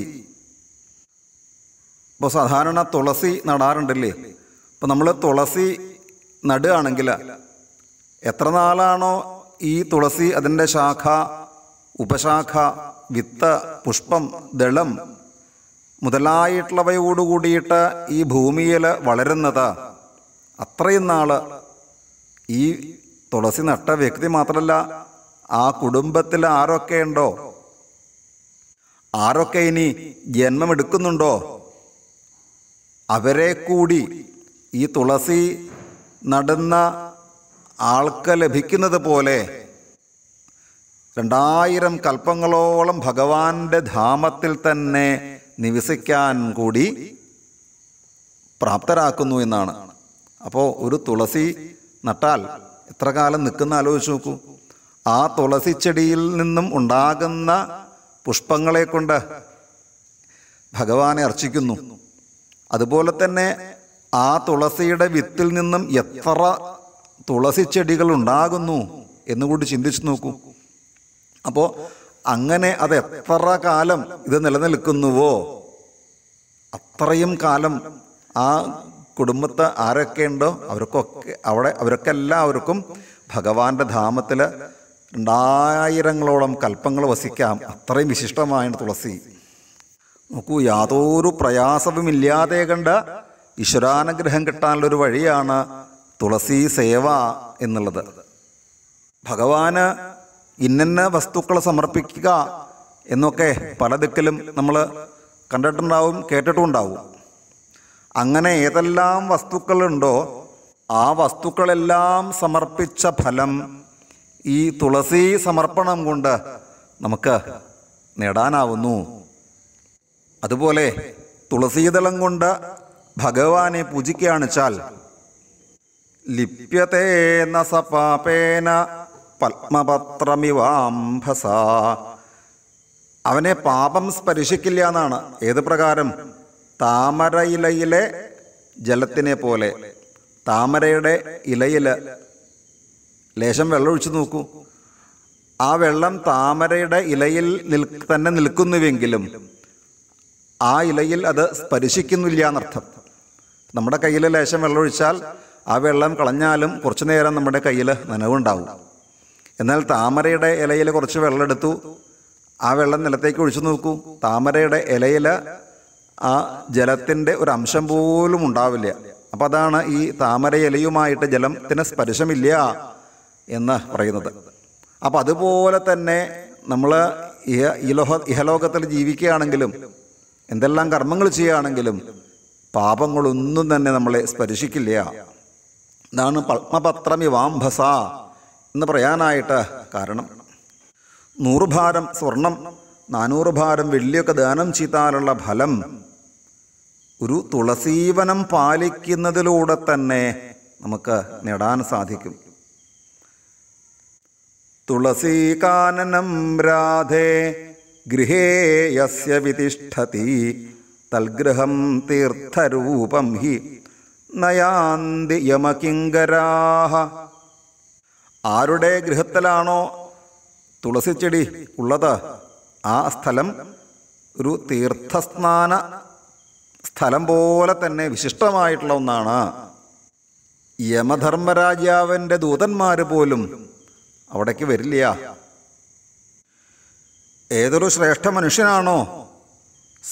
ഇപ്പോൾ സാധാരണ തുളസി നടാറുണ്ടല്ലേ അപ്പോൾ നമ്മൾ തുളസി നടുകയാണെങ്കിൽ എത്ര നാളാണോ ഈ തുളസി അതിൻ്റെ ശാഖ ഉപശാഖ വിത്ത് പുഷ്പം ദളം മുതലായിട്ടുള്ളവയോടുകൂടിയിട്ട് ഈ ഭൂമിയിൽ വളരുന്നത് അത്രയും നാൾ ഈ തുളസി നട്ട വ്യക്തി മാത്രമല്ല ആ കുടുംബത്തിൽ ആരൊക്കെ ഉണ്ടോ ആരൊക്കെ ഇനി ജന്മമെടുക്കുന്നുണ്ടോ അവരെ കൂടി ഈ തുളസി നടന്ന ആൾക്ക് ലഭിക്കുന്നത് പോലെ രണ്ടായിരം കൽപ്പങ്ങളോളം ഭഗവാന്റെ ധാമത്തിൽ തന്നെ നിവസിക്കാൻ കൂടി പ്രാപ്തരാക്കുന്നു എന്നാണ് അപ്പോൾ ഒരു തുളസി നട്ടാൽ എത്ര കാലം നിൽക്കുന്ന ആലോചിച്ച് നോക്കൂ ആ തുളസി ചെടിയിൽ നിന്നും ഉണ്ടാകുന്ന പുഷ്പങ്ങളെ കൊണ്ട് ഭഗവാനെ അർച്ചിക്കുന്നു അതുപോലെ തന്നെ ആ തുളസിയുടെ വിത്തിൽ നിന്നും എത്ര തുളസി ചെടികൾ ഉണ്ടാകുന്നു എന്നുകൂടി ചിന്തിച്ചു നോക്കൂ അപ്പോൾ അങ്ങനെ അത് എത്ര കാലം ഇത് നിലനിൽക്കുന്നുവോ അത്രയും കാലം ആ കുടുംബത്ത് ഉണ്ടോ അവർക്കൊക്കെ അവിടെ അവരൊക്കെ എല്ലാവർക്കും ഭഗവാന്റെ ധാമത്തിൽ രണ്ടായിരങ്ങളോളം കൽപ്പങ്ങൾ വസിക്കാം അത്രയും വിശിഷ്ടമായ തുളസി നോക്കൂ യാതൊരു പ്രയാസവുമില്ലാതെ കണ്ട ഈശ്വരാനുഗ്രഹം കിട്ടാനുള്ളൊരു വഴിയാണ് തുളസി സേവ എന്നുള്ളത് ഭഗവാന് ഇന്നന്ന വസ്തുക്കൾ സമർപ്പിക്കുക എന്നൊക്കെ പല ദിക്കിലും നമ്മൾ കണ്ടിട്ടുണ്ടാവും കേട്ടിട്ടുണ്ടാവും അങ്ങനെ ഏതെല്ലാം വസ്തുക്കളുണ്ടോ ആ വസ്തുക്കളെല്ലാം സമർപ്പിച്ച ഫലം ഈ തുളസി സമർപ്പണം കൊണ്ട് നമുക്ക് നേടാനാവുന്നു അതുപോലെ തുളസീദളം കൊണ്ട് ഭഗവാനെ വെച്ചാൽ ലിപ്യതേന സപാപേന പത്മപത്രമിവാംഭസ അവനെ പാപം സ്പർശിക്കില്ല എന്നാണ് ഏത് പ്രകാരം താമര ഇലയിലെ ജലത്തിനെ പോലെ താമരയുടെ ഇലയിൽ ലേശം വെള്ളം ഒഴിച്ചു നോക്കൂ ആ വെള്ളം താമരയുടെ ഇലയിൽ നിൽ തന്നെ നിൽക്കുന്നുവെങ്കിലും ആ ഇലയിൽ അത് സ്പരിശിക്കുന്നില്ല എന്നർത്ഥം നമ്മുടെ കയ്യിൽ ലേശം വെള്ളമൊഴിച്ചാൽ ആ വെള്ളം കളഞ്ഞാലും കുറച്ചു നേരം നമ്മുടെ കയ്യിൽ നനവുണ്ടാവും എന്നാൽ താമരയുടെ ഇലയിൽ കുറച്ച് വെള്ളം എടുത്തു ആ വെള്ളം നിലത്തേക്ക് ഒഴിച്ചു നോക്കൂ താമരയുടെ ഇലയിൽ ആ ജലത്തിൻ്റെ ഒരു അംശം പോലും ഉണ്ടാവില്ല അപ്പം അതാണ് ഈ താമരയിലയുമായിട്ട് ജലത്തിന് സ്പർശമില്ല എന്ന് പറയുന്നത് അപ്പം അതുപോലെ തന്നെ നമ്മൾ ഇഹലോഹ ഇഹലോകത്തിൽ ജീവിക്കുകയാണെങ്കിലും എന്തെല്ലാം കർമ്മങ്ങൾ ചെയ്യുകയാണെങ്കിലും പാപങ്ങളൊന്നും തന്നെ നമ്മളെ സ്പർശിക്കില്ല ഇതാണ് പത്മപത്രമിവാംഭസ എന്ന് പറയാനായിട്ട് കാരണം നൂറുഭാരം ഭാരം സ്വർണം നാനൂറ് ഭാരം വെള്ളിയൊക്കെ ദാനം ചെയ്താലുള്ള ഫലം ഒരു തുളസീവനം പാലിക്കുന്നതിലൂടെ തന്നെ നമുക്ക് നേടാൻ സാധിക്കും തുളസീകാനനം രാധേ ഗൃഹേ യസ്യ വിതിഷ്ഠതി തൽഗൃഹം തീർത്ഥരൂപം ഹി നയാന്തി യമകിങ്കരാഹ ആരുടെ ഗൃഹത്തിലാണോ തുളസിച്ചെടി ഉള്ളത് ആ സ്ഥലം ഒരു തീർത്ഥസ്നാന സ്ഥലം പോലെ തന്നെ വിശിഷ്ടമായിട്ടുള്ള ഒന്നാണ് യമധർമ്മരാജാവിൻ്റെ ദൂതന്മാർ പോലും അവിടേക്ക് വരില്ല ഏതൊരു ശ്രേഷ്ഠ മനുഷ്യനാണോ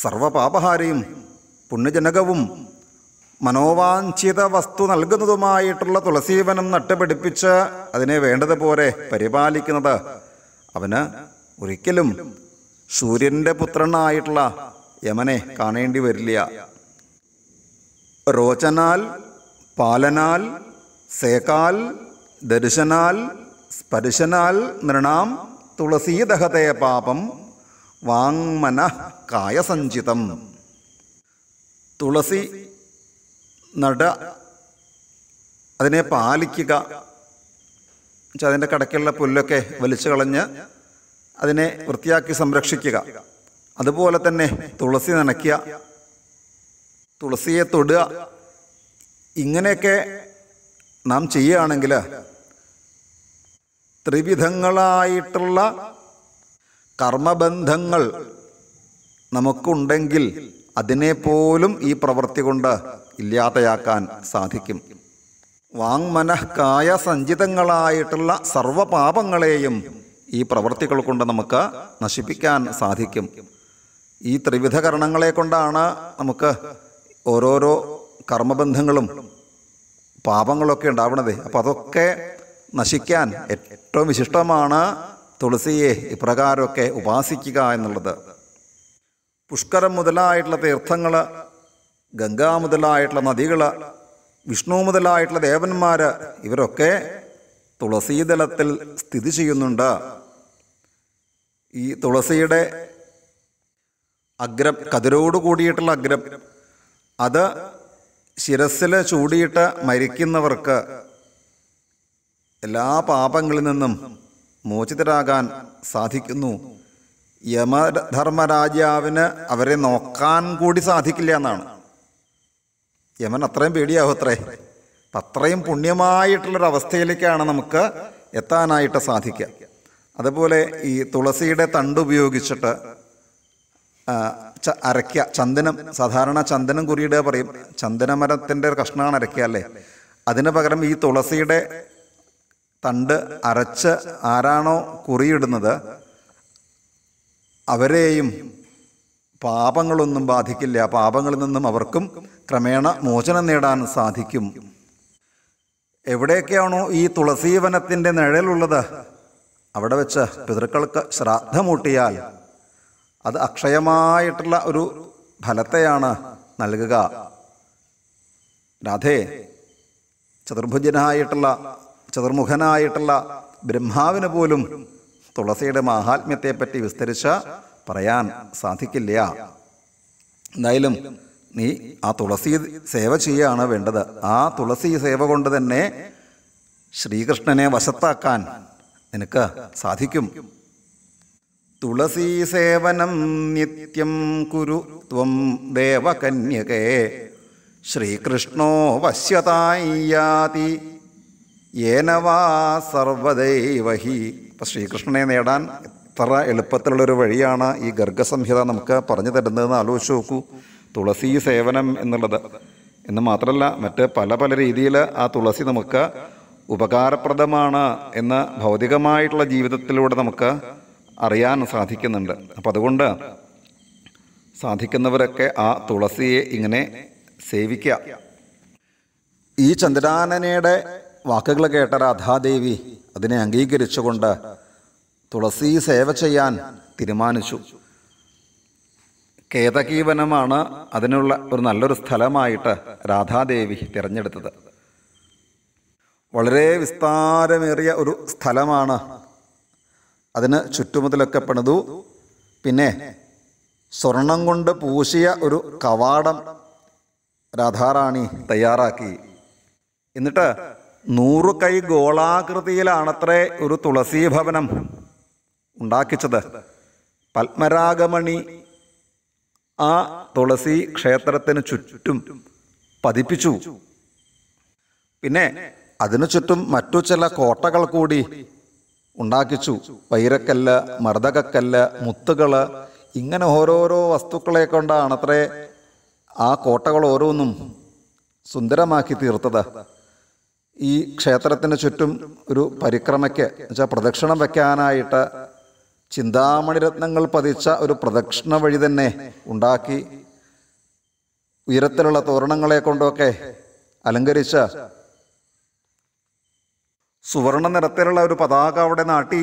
സർവപാപഹാരിയും പുണ്യജനകവും മനോവാഞ്ചിത വസ്തു നൽകുന്നതുമായിട്ടുള്ള തുളസീവനം നട്ടുപിടിപ്പിച്ച് അതിനെ വേണ്ടതുപോലെ പരിപാലിക്കുന്നത് അവന് ഒരിക്കലും സൂര്യൻ്റെ പുത്രനായിട്ടുള്ള യമനെ കാണേണ്ടി വരില്ല റോചനാൽ പാലനാൽ സേക്കാൽ ദർശനാൽ സ്പർശനാൽ നൃണാം തുളസീ പാപം വാങ്മന കായസഞ്ചിതം തുളസി നട അതിനെ പാലിക്കുക അതിൻ്റെ കടക്കുള്ള പുല്ലൊക്കെ വലിച്ചു കളഞ്ഞ് അതിനെ വൃത്തിയാക്കി സംരക്ഷിക്കുക അതുപോലെ തന്നെ തുളസി നനയ്ക്കുക തുളസിയെ തൊടുക ഇങ്ങനെയൊക്കെ നാം ചെയ്യുകയാണെങ്കിൽ ത്രിവിധങ്ങളായിട്ടുള്ള കർമ്മബന്ധങ്ങൾ നമുക്കുണ്ടെങ്കിൽ അതിനെപ്പോലും ഈ പ്രവൃത്തി കൊണ്ട് ഇല്ലാതെയാക്കാൻ സാധിക്കും വാങ്മനഃക്കായ സഞ്ചിതങ്ങളായിട്ടുള്ള സർവപാപങ്ങളെയും ഈ പ്രവൃത്തികൾ കൊണ്ട് നമുക്ക് നശിപ്പിക്കാൻ സാധിക്കും ഈ ത്രിവിധ കരണങ്ങളെ കൊണ്ടാണ് നമുക്ക് ഓരോരോ കർമ്മബന്ധങ്ങളും പാപങ്ങളൊക്കെ ഉണ്ടാവണതേ അപ്പോൾ അതൊക്കെ നശിക്കാൻ ഏറ്റവും വിശിഷ്ടമാണ് തുളസിയെ ഇപ്രകാരമൊക്കെ ഉപാസിക്കുക എന്നുള്ളത് പുഷ്കരം മുതലായിട്ടുള്ള തീർത്ഥങ്ങൾ ഗംഗാ മുതലായിട്ടുള്ള നദികൾ വിഷ്ണു മുതലായിട്ടുള്ള ദേവന്മാർ ഇവരൊക്കെ തുളസീതലത്തിൽ സ്ഥിതി ചെയ്യുന്നുണ്ട് ഈ തുളസിയുടെ അഗ്രം കതിരോട് കൂടിയിട്ടുള്ള അഗ്രം അത് ശിരസ്സിൽ ചൂടിയിട്ട് മരിക്കുന്നവർക്ക് എല്ലാ പാപങ്ങളിൽ നിന്നും മോചിതരാകാൻ സാധിക്കുന്നു യമധർമ്മരാജാവിന് അവരെ നോക്കാൻ കൂടി സാധിക്കില്ല എന്നാണ് യമൻ അത്രയും പേടിയാവും അത്രേ അത്രയും പുണ്യമായിട്ടുള്ളൊരവസ്ഥയിലേക്കാണ് നമുക്ക് എത്താനായിട്ട് സാധിക്കുക അതുപോലെ ഈ തുളസിയുടെ തണ്ട് ഉപയോഗിച്ചിട്ട് ച അരയ്ക്കുക ചന്ദനം സാധാരണ ചന്ദനം കുറിയിടുക പറയും ചന്ദനമരത്തിൻ്റെ കഷ്ണമാണ് അരയ്ക്കുക അല്ലേ അതിന് പകരം ഈ തുളസിയുടെ തണ്ട് അരച്ച് ആരാണോ കുറിയിടുന്നത് അവരെയും പാപങ്ങളൊന്നും ബാധിക്കില്ല പാപങ്ങളിൽ നിന്നും അവർക്കും ക്രമേണ മോചനം നേടാൻ സാധിക്കും എവിടെയൊക്കെയാണോ ഈ തുളസീവനത്തിൻ്റെ നിഴലുള്ളത് അവിടെ വെച്ച് പിതൃക്കൾക്ക് ശ്രാദ്ധമൂട്ടിയാൽ അത് അക്ഷയമായിട്ടുള്ള ഒരു ഫലത്തെയാണ് നൽകുക രാധേ ചതുർഭുജനായിട്ടുള്ള ചതുർമുഖനായിട്ടുള്ള ബ്രഹ്മാവിന് പോലും തുളസിയുടെ മാഹാത്മ്യത്തെപ്പറ്റി വിസ്തരിച്ച പറയാൻ സാധിക്കില്ല എന്തായാലും നീ ആ തുളസി സേവ ചെയ്യാണ് വേണ്ടത് ആ തുളസി സേവ കൊണ്ട് തന്നെ ശ്രീകൃഷ്ണനെ വശത്താക്കാൻ നിനക്ക് സാധിക്കും തുളസീസേവനം നിത്യം കുരു ത്വം ദേവകന്യകേ ശ്രീകൃഷ്ണോ വശ്യതായി ഏനവാ സർവദൈവഹി ഇപ്പം ശ്രീകൃഷ്ണനെ നേടാൻ എത്ര എളുപ്പത്തിലുള്ളൊരു വഴിയാണ് ഈ ഗർഗസംഹിത നമുക്ക് പറഞ്ഞു തരുന്നതെന്ന് ആലോചിച്ച് നോക്കൂ തുളസി സേവനം എന്നുള്ളത് എന്ന് മാത്രമല്ല മറ്റ് പല പല രീതിയിൽ ആ തുളസി നമുക്ക് ഉപകാരപ്രദമാണ് എന്ന് ഭൗതികമായിട്ടുള്ള ജീവിതത്തിലൂടെ നമുക്ക് അറിയാൻ സാധിക്കുന്നുണ്ട് അപ്പം അതുകൊണ്ട് സാധിക്കുന്നവരൊക്കെ ആ തുളസിയെ ഇങ്ങനെ സേവിക്കുക ഈ ചന്ദ്രാനനയുടെ വാക്കുകൾ കേട്ട രാധാദേവി അതിനെ അംഗീകരിച്ചുകൊണ്ട് തുളസി സേവ ചെയ്യാൻ തീരുമാനിച്ചു കേതകീവനമാണ് അതിനുള്ള ഒരു നല്ലൊരു സ്ഥലമായിട്ട് രാധാദേവി തിരഞ്ഞെടുത്തത് വളരെ വിസ്താരമേറിയ ഒരു സ്ഥലമാണ് അതിന് ചുറ്റുമുതലൊക്കെ പണിതു പിന്നെ സ്വർണം കൊണ്ട് പൂശിയ ഒരു കവാടം രാധാറാണി തയ്യാറാക്കി എന്നിട്ട് നൂറു കൈ ഗോളാകൃതിയിലാണത്രേ ഒരു തുളസി ഭവനം ഉണ്ടാക്കിച്ചത് പത്മരാഗമണി ആ തുളസി ക്ഷേത്രത്തിന് ചുറ്റും പതിപ്പിച്ചു പിന്നെ അതിനു ചുറ്റും മറ്റു ചില കോട്ടകൾ കൂടി ഉണ്ടാക്കിച്ചു വൈരക്കല്ല് മർദ്ദകക്കല്ല് മുത്തുകൾ ഇങ്ങനെ ഓരോരോ വസ്തുക്കളെ കൊണ്ടാണ് അത്രേ ആ കോട്ടകൾ ഓരോന്നും സുന്ദരമാക്കി തീർത്തത് ഈ ക്ഷേത്രത്തിന് ചുറ്റും ഒരു പരിക്രമയ്ക്ക് വെച്ചാൽ പ്രദക്ഷിണം വയ്ക്കാനായിട്ട് ചിന്താമണി രത്നങ്ങൾ പതിച്ച ഒരു പ്രദക്ഷിണ വഴി തന്നെ ഉണ്ടാക്കി ഉയരത്തിലുള്ള തോരണങ്ങളെ കൊണ്ടൊക്കെ അലങ്കരിച്ച സുവർണ നിറത്തിലുള്ള ഒരു പതാക അവിടെ നാട്ടി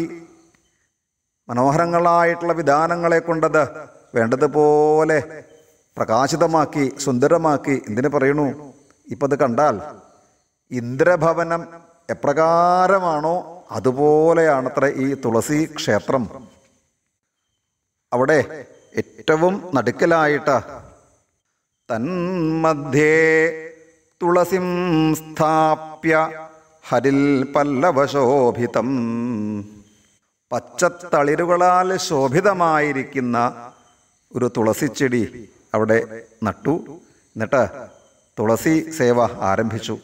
മനോഹരങ്ങളായിട്ടുള്ള വിധാനങ്ങളെ കൊണ്ടത് വേണ്ടതുപോലെ പ്രകാശിതമാക്കി സുന്ദരമാക്കി എന്തിനു പറയണു ഇപ്പം അത് കണ്ടാൽ ഇന്ദ്രഭവനം എപ്രകാരമാണോ അതുപോലെയാണ് അത്ര ഈ തുളസി ക്ഷേത്രം അവിടെ ഏറ്റവും നടുക്കലായിട്ട് തന്മധ്യേ തുളസിം സ്ഥാപ്യ ഹരിൽ പല്ലവശോഭിതം പച്ചത്തളിരുകളാൽ ശോഭിതമായിരിക്കുന്ന ഒരു തുളസിച്ചെടി അവിടെ നട്ടു എന്നിട്ട് തുളസി സേവ ആരംഭിച്ചു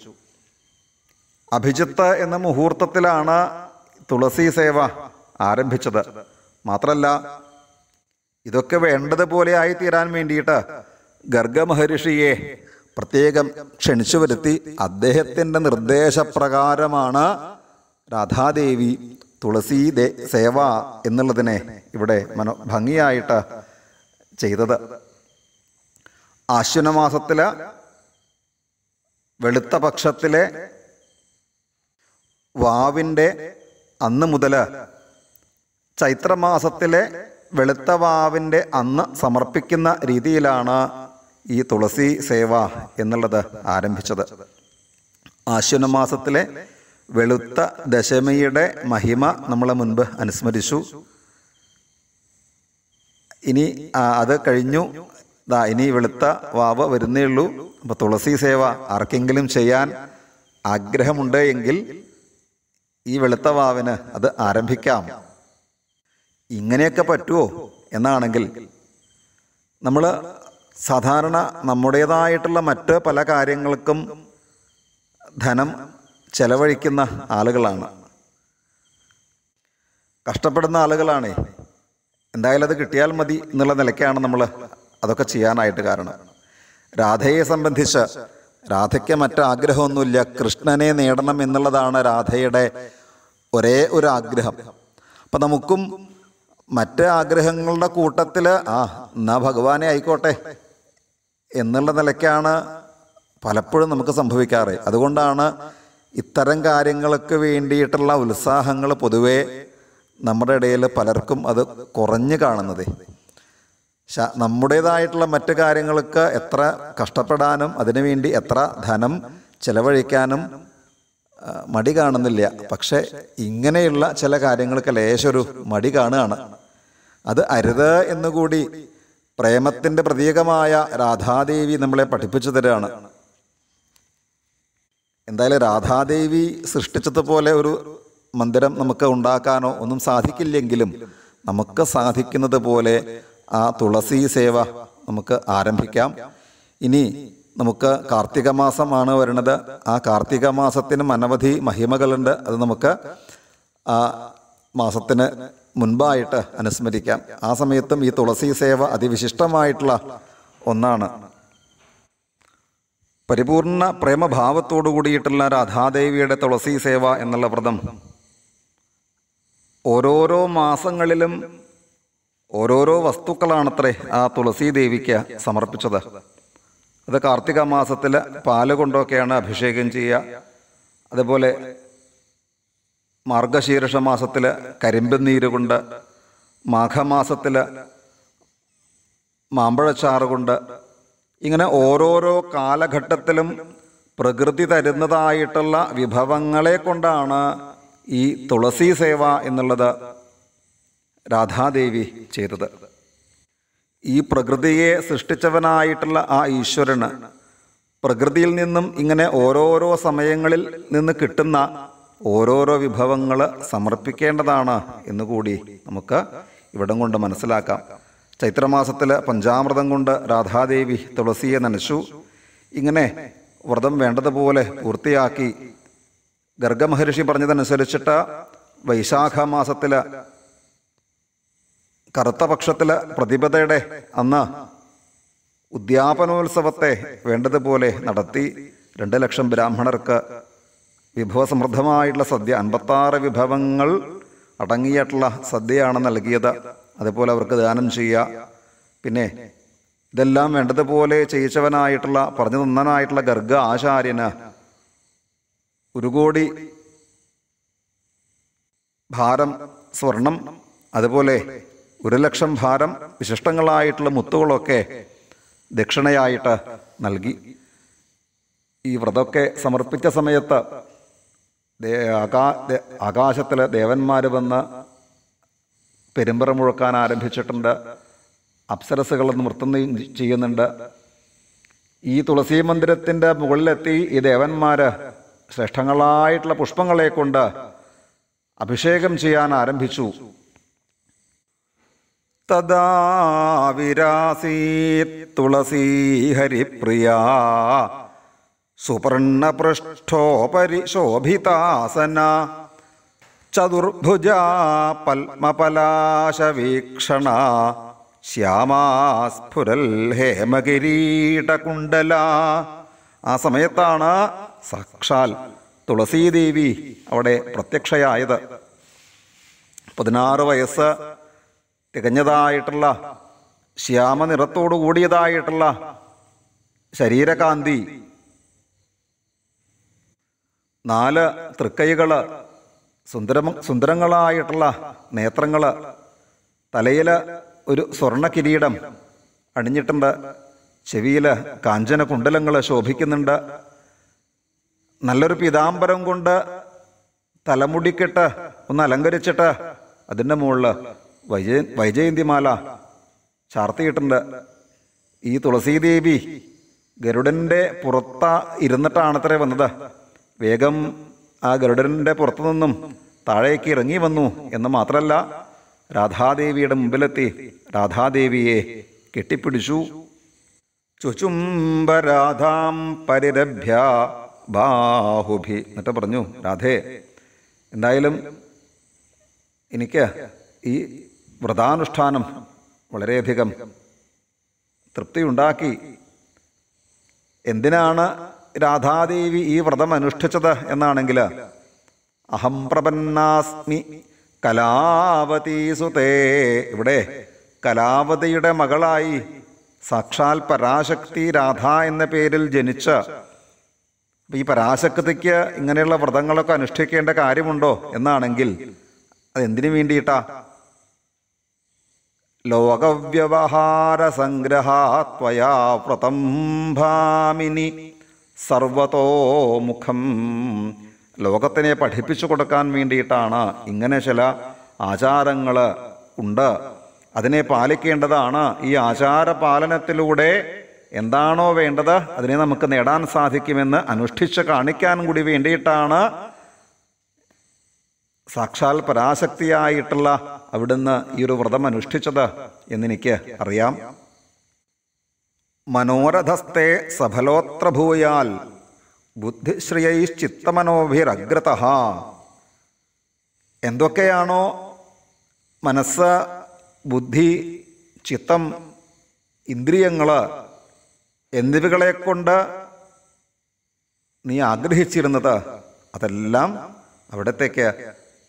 അഭിജിത്ത് എന്ന മുഹൂർത്തത്തിലാണ് തുളസി സേവ ആരംഭിച്ചത് മാത്രമല്ല ഇതൊക്കെ വേണ്ടതുപോലെ ആയി തീരാൻ വേണ്ടിയിട്ട് ഗർഗമഹർഷിയെ പ്രത്യേകം ക്ഷണിച്ചു വരുത്തി അദ്ദേഹത്തിൻ്റെ നിർദ്ദേശപ്രകാരമാണ് രാധാദേവി തുളസി ദേ സേവ എന്നുള്ളതിനെ ഇവിടെ മനോ ഭംഗിയായിട്ട് ചെയ്തത് ആശ്വിനമാസത്തിൽ വെളുത്ത പക്ഷത്തിലെ വാവിൻ്റെ അന്ന് മുതൽ ചൈത്രമാസത്തിലെ വെളുത്ത വാവിൻ്റെ അന്ന് സമർപ്പിക്കുന്ന രീതിയിലാണ് ഈ തുളസി സേവ എന്നുള്ളത് ആരംഭിച്ചത് ആശ്വനമാസത്തിലെ വെളുത്ത ദശമിയുടെ മഹിമ നമ്മളെ മുൻപ് അനുസ്മരിച്ചു ഇനി അത് കഴിഞ്ഞു ദാ ഇനി വെളുത്ത വാവ വരുന്നേ ഉള്ളൂ അപ്പോൾ തുളസി സേവ ആർക്കെങ്കിലും ചെയ്യാൻ ആഗ്രഹമുണ്ട് എങ്കിൽ ഈ വെളുത്ത വാവിന് അത് ആരംഭിക്കാം ഇങ്ങനെയൊക്കെ പറ്റുമോ എന്നാണെങ്കിൽ നമ്മൾ സാധാരണ നമ്മുടേതായിട്ടുള്ള മറ്റ് പല കാര്യങ്ങൾക്കും ധനം ചെലവഴിക്കുന്ന ആളുകളാണ് കഷ്ടപ്പെടുന്ന ആളുകളാണേ എന്തായാലും അത് കിട്ടിയാൽ മതി എന്നുള്ള നിലയ്ക്കാണ് നമ്മൾ അതൊക്കെ ചെയ്യാനായിട്ട് കാരണം രാധയെ സംബന്ധിച്ച് രാധയ്ക്ക് മറ്റാഗ്രഹമൊന്നുമില്ല കൃഷ്ണനെ നേടണം എന്നുള്ളതാണ് രാധയുടെ ഒരേ ഒരു ആഗ്രഹം അപ്പം നമുക്കും മറ്റ് ആഗ്രഹങ്ങളുടെ കൂട്ടത്തിൽ ആ എന്നാ ഭഗവാനെ ആയിക്കോട്ടെ എന്നുള്ള നിലയ്ക്കാണ് പലപ്പോഴും നമുക്ക് സംഭവിക്കാറ് അതുകൊണ്ടാണ് ഇത്തരം കാര്യങ്ങൾക്ക് വേണ്ടിയിട്ടുള്ള ഉത്സാഹങ്ങൾ പൊതുവേ നമ്മുടെ ഇടയിൽ പലർക്കും അത് കുറഞ്ഞു കാണുന്നത് നമ്മുടേതായിട്ടുള്ള മറ്റു കാര്യങ്ങൾക്ക് എത്ര കഷ്ടപ്പെടാനും അതിനുവേണ്ടി എത്ര ധനം ചെലവഴിക്കാനും മടി കാണുന്നില്ല പക്ഷെ ഇങ്ങനെയുള്ള ചില കാര്യങ്ങൾക്ക് ലേശൊരു മടി കാണുകയാണ് അത് അരുത് എന്നുകൂടി പ്രേമത്തിൻ്റെ പ്രതീകമായ രാധാദേവി നമ്മളെ പഠിപ്പിച്ചു തരാണ് എന്തായാലും രാധാദേവി സൃഷ്ടിച്ചതുപോലെ ഒരു മന്ദിരം നമുക്ക് ഉണ്ടാക്കാനോ ഒന്നും സാധിക്കില്ലെങ്കിലും നമുക്ക് സാധിക്കുന്നത് പോലെ ആ തുളസി സേവ നമുക്ക് ആരംഭിക്കാം ഇനി നമുക്ക് കാർത്തിക മാസമാണ് വരുന്നത് ആ കാർത്തിക മാസത്തിനും അനവധി മഹിമകളുണ്ട് അത് നമുക്ക് മാസത്തിന് മുൻപായിട്ട് അനുസ്മരിക്കാം ആ സമയത്തും ഈ തുളസി സേവ അതിവിശിഷ്ടമായിട്ടുള്ള ഒന്നാണ് പരിപൂർണ പ്രേമഭാവത്തോടു കൂടിയിട്ടുള്ള രാധാദേവിയുടെ തുളസി സേവ എന്നുള്ള വ്രതം ഓരോരോ മാസങ്ങളിലും ഓരോരോ വസ്തുക്കളാണത്രേ ആ തുളസി ദേവിക്ക് സമർപ്പിച്ചത് അത് കാർത്തിക മാസത്തിൽ പാല് കൊണ്ടൊക്കെയാണ് അഭിഷേകം ചെയ്യുക അതുപോലെ മാർഗശീർഷ മാസത്തിൽ കരിമ്പൻ നീര് കൊണ്ട് മാഘമാസത്തിൽ മാമ്പഴച്ചാറ് കൊണ്ട് ഇങ്ങനെ ഓരോരോ കാലഘട്ടത്തിലും പ്രകൃതി തരുന്നതായിട്ടുള്ള വിഭവങ്ങളെ കൊണ്ടാണ് ഈ തുളസി സേവ എന്നുള്ളത് രാധാദേവി ചെയ്തത് ഈ പ്രകൃതിയെ സൃഷ്ടിച്ചവനായിട്ടുള്ള ആ ഈശ്വരന് പ്രകൃതിയിൽ നിന്നും ഇങ്ങനെ ഓരോരോ സമയങ്ങളിൽ നിന്ന് കിട്ടുന്ന ഓരോരോ വിഭവങ്ങൾ സമർപ്പിക്കേണ്ടതാണ് എന്നുകൂടി നമുക്ക് ഇവിടം കൊണ്ട് മനസ്സിലാക്കാം ചൈത്രമാസത്തിൽ പഞ്ചാമൃതം കൊണ്ട് രാധാദേവി തുളസിയെ നനച്ചു ഇങ്ങനെ വ്രതം വേണ്ടതുപോലെ പൂർത്തിയാക്കി ഗർഗമഹർഷി പറഞ്ഞതനുസരിച്ചിട്ട് വൈശാഖ മാസത്തിൽ കറുത്ത പക്ഷത്തിൽ പ്രതിപതയുടെ അന്ന് ഉദ്യാപനോത്സവത്തെ വേണ്ടതുപോലെ നടത്തി രണ്ട് ലക്ഷം ബ്രാഹ്മണർക്ക് വിഭവസമൃദ്ധമായിട്ടുള്ള സദ്യ അൻപത്താറ് വിഭവങ്ങൾ അടങ്ങിയിട്ടുള്ള സദ്യയാണ് നൽകിയത് അതേപോലെ അവർക്ക് ദാനം ചെയ്യുക പിന്നെ ഇതെല്ലാം വേണ്ടതുപോലെ ചെയ്യിച്ചവനായിട്ടുള്ള പറഞ്ഞു തന്നനായിട്ടുള്ള ഗർഗ ആചാര്യന് ഒരു കോടി ഭാരം സ്വർണം അതുപോലെ ഒരു ലക്ഷം ഭാരം വിശിഷ്ടങ്ങളായിട്ടുള്ള മുത്തുകളൊക്കെ ദക്ഷിണയായിട്ട് നൽകി ഈ വ്രതമൊക്കെ സമർപ്പിച്ച സമയത്ത് ആകാ ആകാശത്തിൽ ദേവന്മാർ വന്ന് പെരുമ്പറ മുഴക്കാൻ ആരംഭിച്ചിട്ടുണ്ട് അപ്സരസുകൾ നൃത്തം ചെയ്യുന്നുണ്ട് ഈ തുളസി മന്ദിരത്തിൻ്റെ മുകളിലെത്തി ഈ ദേവന്മാർ ശ്രേഷ്ഠങ്ങളായിട്ടുള്ള പുഷ്പങ്ങളെ കൊണ്ട് അഭിഷേകം ചെയ്യാൻ ആരംഭിച്ചു തദാ വിരാസീ തുളസീ ഹരിപ്രിയ സുപർണപൃഷ്ടോപരി ശോഭിതാസന ചതുർഭുജ പത്മപലാശവീക്ഷണ ശ്യാമാസ്ഫുരൽ ഹേമകിരീടകുണ്ടല ആ സമയത്താണ് സാക്ഷാൽ തുളസീദേവി അവിടെ പ്രത്യക്ഷയായത് പതിനാറ് വയസ്സ് തികഞ്ഞതായിട്ടുള്ള ശ്യാമനിറത്തോടു കൂടിയതായിട്ടുള്ള ശരീരകാന്തി നാല് തൃക്കൈകൾ സുന്ദരം സുന്ദരങ്ങളായിട്ടുള്ള നേത്രങ്ങൾ തലയിൽ ഒരു സ്വർണ്ണ കിരീടം അണിഞ്ഞിട്ടുണ്ട് ചെവിയിൽ കാഞ്ചന കുണ്ടലങ്ങൾ ശോഭിക്കുന്നുണ്ട് നല്ലൊരു പിതാംബരം കൊണ്ട് തലമുടിക്കിട്ട് ഒന്ന് അലങ്കരിച്ചിട്ട് അതിൻ്റെ മുകളിൽ വൈജയ വൈജയന്തിമാല ചാർത്തിയിട്ടുണ്ട് ഈ തുളസീദേവി ഗരുഡൻ്റെ പുറത്ത ഇരുന്നിട്ടാണത്രേ വന്നത് വേഗം ആ ഗരുഡൻ്റെ പുറത്തു നിന്നും താഴേക്ക് ഇറങ്ങി വന്നു എന്ന് മാത്രമല്ല രാധാദേവിയുടെ മുമ്പിലെത്തി രാധാദേവിയെ കെട്ടിപ്പിടിച്ചു ചുചുംബരാധാം പരിരഭ്യ ബാഹുഭി എന്നിട്ട് പറഞ്ഞു രാധേ എന്തായാലും എനിക്ക് ഈ വ്രതാനുഷ്ഠാനം വളരെയധികം തൃപ്തിയുണ്ടാക്കി എന്തിനാണ് രാധാദേവി ഈ വ്രതം അനുഷ്ഠിച്ചത് എന്നാണെങ്കിൽ അഹം പ്രപന്നാസ്മി കലാവതീസുതേ ഇവിടെ കലാവതിയുടെ മകളായി സാക്ഷാൽ പരാശക്തി രാധ എന്ന പേരിൽ ജനിച്ച ഈ പരാശക്തിക്ക് ഇങ്ങനെയുള്ള വ്രതങ്ങളൊക്കെ അനുഷ്ഠിക്കേണ്ട കാര്യമുണ്ടോ എന്നാണെങ്കിൽ അതെന്തിനു വേണ്ടിയിട്ടാ ലോകവ്യവഹാര സംഗ്രഹാത്വയാ വ്രതം ഭാമിനി സർവതോ മുഖം ലോകത്തിനെ പഠിപ്പിച്ചു കൊടുക്കാൻ വേണ്ടിയിട്ടാണ് ഇങ്ങനെ ചില ആചാരങ്ങൾ ഉണ്ട് അതിനെ പാലിക്കേണ്ടതാണ് ഈ ആചാര പാലനത്തിലൂടെ എന്താണോ വേണ്ടത് അതിനെ നമുക്ക് നേടാൻ സാധിക്കുമെന്ന് അനുഷ്ഠിച്ച് കാണിക്കാൻ കൂടി വേണ്ടിയിട്ടാണ് സാക്ഷാൽ പരാശക്തിയായിട്ടുള്ള അവിടുന്ന് ഈ ഒരു വ്രതം അനുഷ്ഠിച്ചത് എന്നെനിക്ക് അറിയാം മനോരഥസ്തേ സഫലോത്ര ഭൂയാൽ ബുദ്ധിശ്രിയൈശ്ചിത്തമനോഭിരഗ്രത എന്തൊക്കെയാണോ മനസ്സ് ബുദ്ധി ചിത്തം ഇന്ദ്രിയങ്ങൾ എന്നിവകളെ കൊണ്ട് നീ ആഗ്രഹിച്ചിരുന്നത് അതെല്ലാം അവിടത്തേക്ക്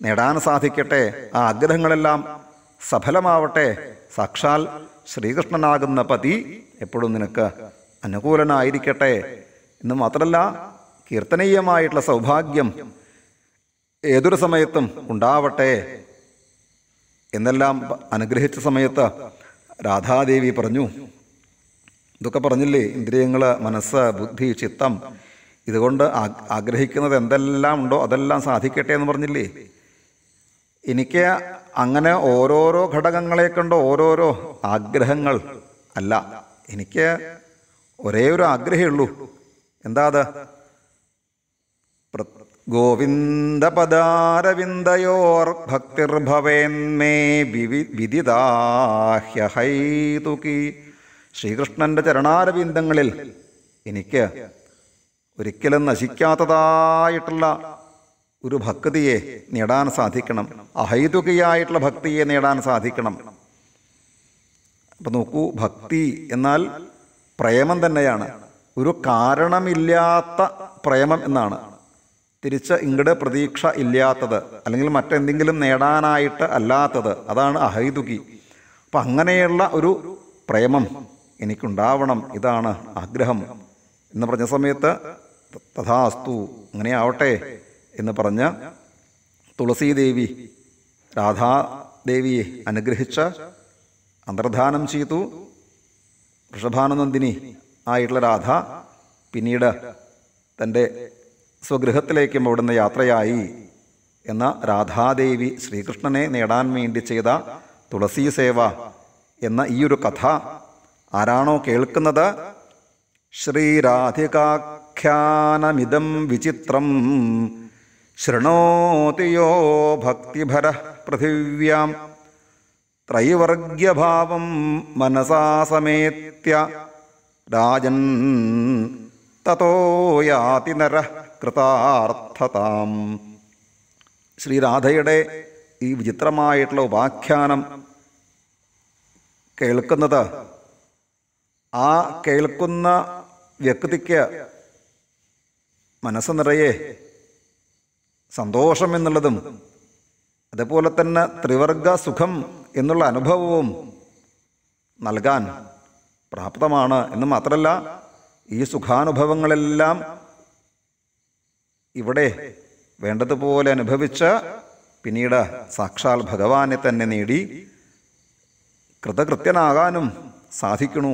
നേടാൻ സാധിക്കട്ടെ ആ ആഗ്രഹങ്ങളെല്ലാം സഫലമാവട്ടെ സാക്ഷാൽ ശ്രീകൃഷ്ണനാകുന്ന പതി എപ്പോഴും നിനക്ക് അനുകൂലനായിരിക്കട്ടെ എന്ന് മാത്രമല്ല കീർത്തനീയമായിട്ടുള്ള സൗഭാഗ്യം ഏതൊരു സമയത്തും ഉണ്ടാവട്ടെ എന്നെല്ലാം അനുഗ്രഹിച്ച സമയത്ത് രാധാദേവി പറഞ്ഞു ഇതൊക്കെ പറഞ്ഞില്ലേ ഇന്ദ്രിയങ്ങൾ മനസ്സ് ബുദ്ധി ചിത്തം ഇതുകൊണ്ട് ആഗ്രഹിക്കുന്നത് എന്തെല്ലാം ഉണ്ടോ അതെല്ലാം സാധിക്കട്ടെ എന്ന് പറഞ്ഞില്ലേ എനിക്ക് അങ്ങനെ ഓരോരോ ഘടകങ്ങളെ കണ്ട ഓരോരോ ആഗ്രഹങ്ങൾ അല്ല എനിക്ക് ഒരേ ഒരു ആഗ്രഹമേ ഉള്ളൂ എന്താ അത് ഗോവിന്ദപദാരവിന്ദയോർ ഭക്തിർഭവേന്മേ വിദിതാഹ്യഹൈതുകി ശ്രീകൃഷ്ണന്റെ ചരണാരവിന്ദങ്ങളിൽ എനിക്ക് ഒരിക്കലും നശിക്കാത്തതായിട്ടുള്ള ഒരു ഭക്തിയെ നേടാൻ സാധിക്കണം അഹൈതുകയായിട്ടുള്ള ഭക്തിയെ നേടാൻ സാധിക്കണം അപ്പം നോക്കൂ ഭക്തി എന്നാൽ പ്രേമം തന്നെയാണ് ഒരു കാരണമില്ലാത്ത പ്രേമം എന്നാണ് തിരിച്ച് ഇങ്ങടെ പ്രതീക്ഷ ഇല്ലാത്തത് അല്ലെങ്കിൽ മറ്റെന്തെങ്കിലും നേടാനായിട്ട് അല്ലാത്തത് അതാണ് അഹൈതുകി അപ്പം അങ്ങനെയുള്ള ഒരു പ്രേമം എനിക്കുണ്ടാവണം ഇതാണ് ആഗ്രഹം എന്ന് പറഞ്ഞ സമയത്ത് തഥാസ്തു അങ്ങനെ ആവട്ടെ എന്ന് പറഞ്ഞ തുളസീദേവി രാധാദേവിയെ അനുഗ്രഹിച്ച അന്തർധാനം ചെയ്തു വൃഷഭാനന്ദിനി ആയിട്ടുള്ള രാധ പിന്നീട് തൻ്റെ സ്വഗൃഹത്തിലേക്കും അവിടുന്ന് യാത്രയായി എന്ന രാധാദേവി ശ്രീകൃഷ്ണനെ നേടാൻ വേണ്ടി ചെയ്ത തുളസി സേവ എന്ന ഈ ഒരു കഥ ആരാണോ കേൾക്കുന്നത് ശ്രീരാധികാഖ്യാനമിതം വിചിത്രം ശൃണോതി യോ ഭക്തിഭര പൃഥിവ്യം ത്രൈവർഗ്യഭാവം മനസാ സമേത്യ രാജൻ തതോ യാതി നര കൃതാർത്ഥതാം ശ്രീരാധയുടെ ഈ വിചിത്രമായിട്ടുള്ള ഉപാഖ്യാനം കേൾക്കുന്നത് ആ കേൾക്കുന്ന വ്യക്തിക്ക് മനസ്സ് നിറയെ സന്തോഷം എന്നുള്ളതും അതുപോലെ തന്നെ ത്രിവർഗ സുഖം എന്നുള്ള അനുഭവവും നൽകാൻ പ്രാപ്തമാണ് എന്ന് മാത്രമല്ല ഈ സുഖാനുഭവങ്ങളെല്ലാം ഇവിടെ വേണ്ടതുപോലെ അനുഭവിച്ച് പിന്നീട് സാക്ഷാൽ ഭഗവാനെ തന്നെ നേടി കൃതകൃത്യനാകാനും സാധിക്കണു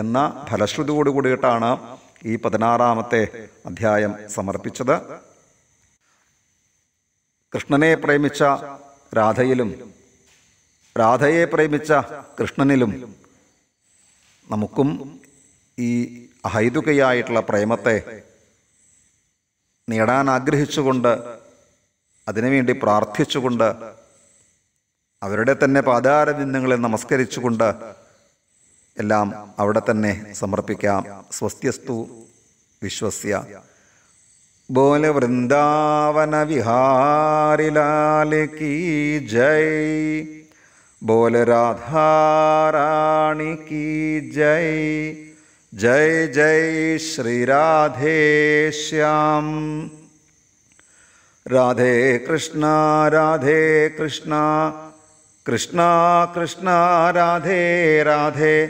എന്ന ഫലശ്രുതിയോടുകൂടിയിട്ടാണ് ഈ പതിനാറാമത്തെ അധ്യായം സമർപ്പിച്ചത് കൃഷ്ണനെ പ്രേമിച്ച രാധയിലും രാധയെ പ്രേമിച്ച കൃഷ്ണനിലും നമുക്കും ഈ അഹൈതുകയായിട്ടുള്ള പ്രേമത്തെ നേടാൻ ആഗ്രഹിച്ചുകൊണ്ട് അതിനുവേണ്ടി പ്രാർത്ഥിച്ചുകൊണ്ട് അവരുടെ തന്നെ പാതാരബിന്ദങ്ങളെ നമസ്കരിച്ചുകൊണ്ട് എല്ലാം അവിടെ തന്നെ സമർപ്പിക്കാം സ്വസ്ത്യസ്തു വിശ്വസ്യ बोले वृंदावन विहारी लाल की जय बोले राधा रानी की जय जय जय श्री राधे श्याम राधे कृष्णा राधे कृष्णा कृष्णा कृष्णा राधे राधे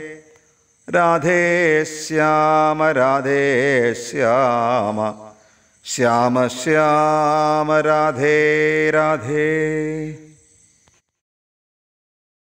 राधे श्याम राधे श्याम श्याम श्याम राधे राधे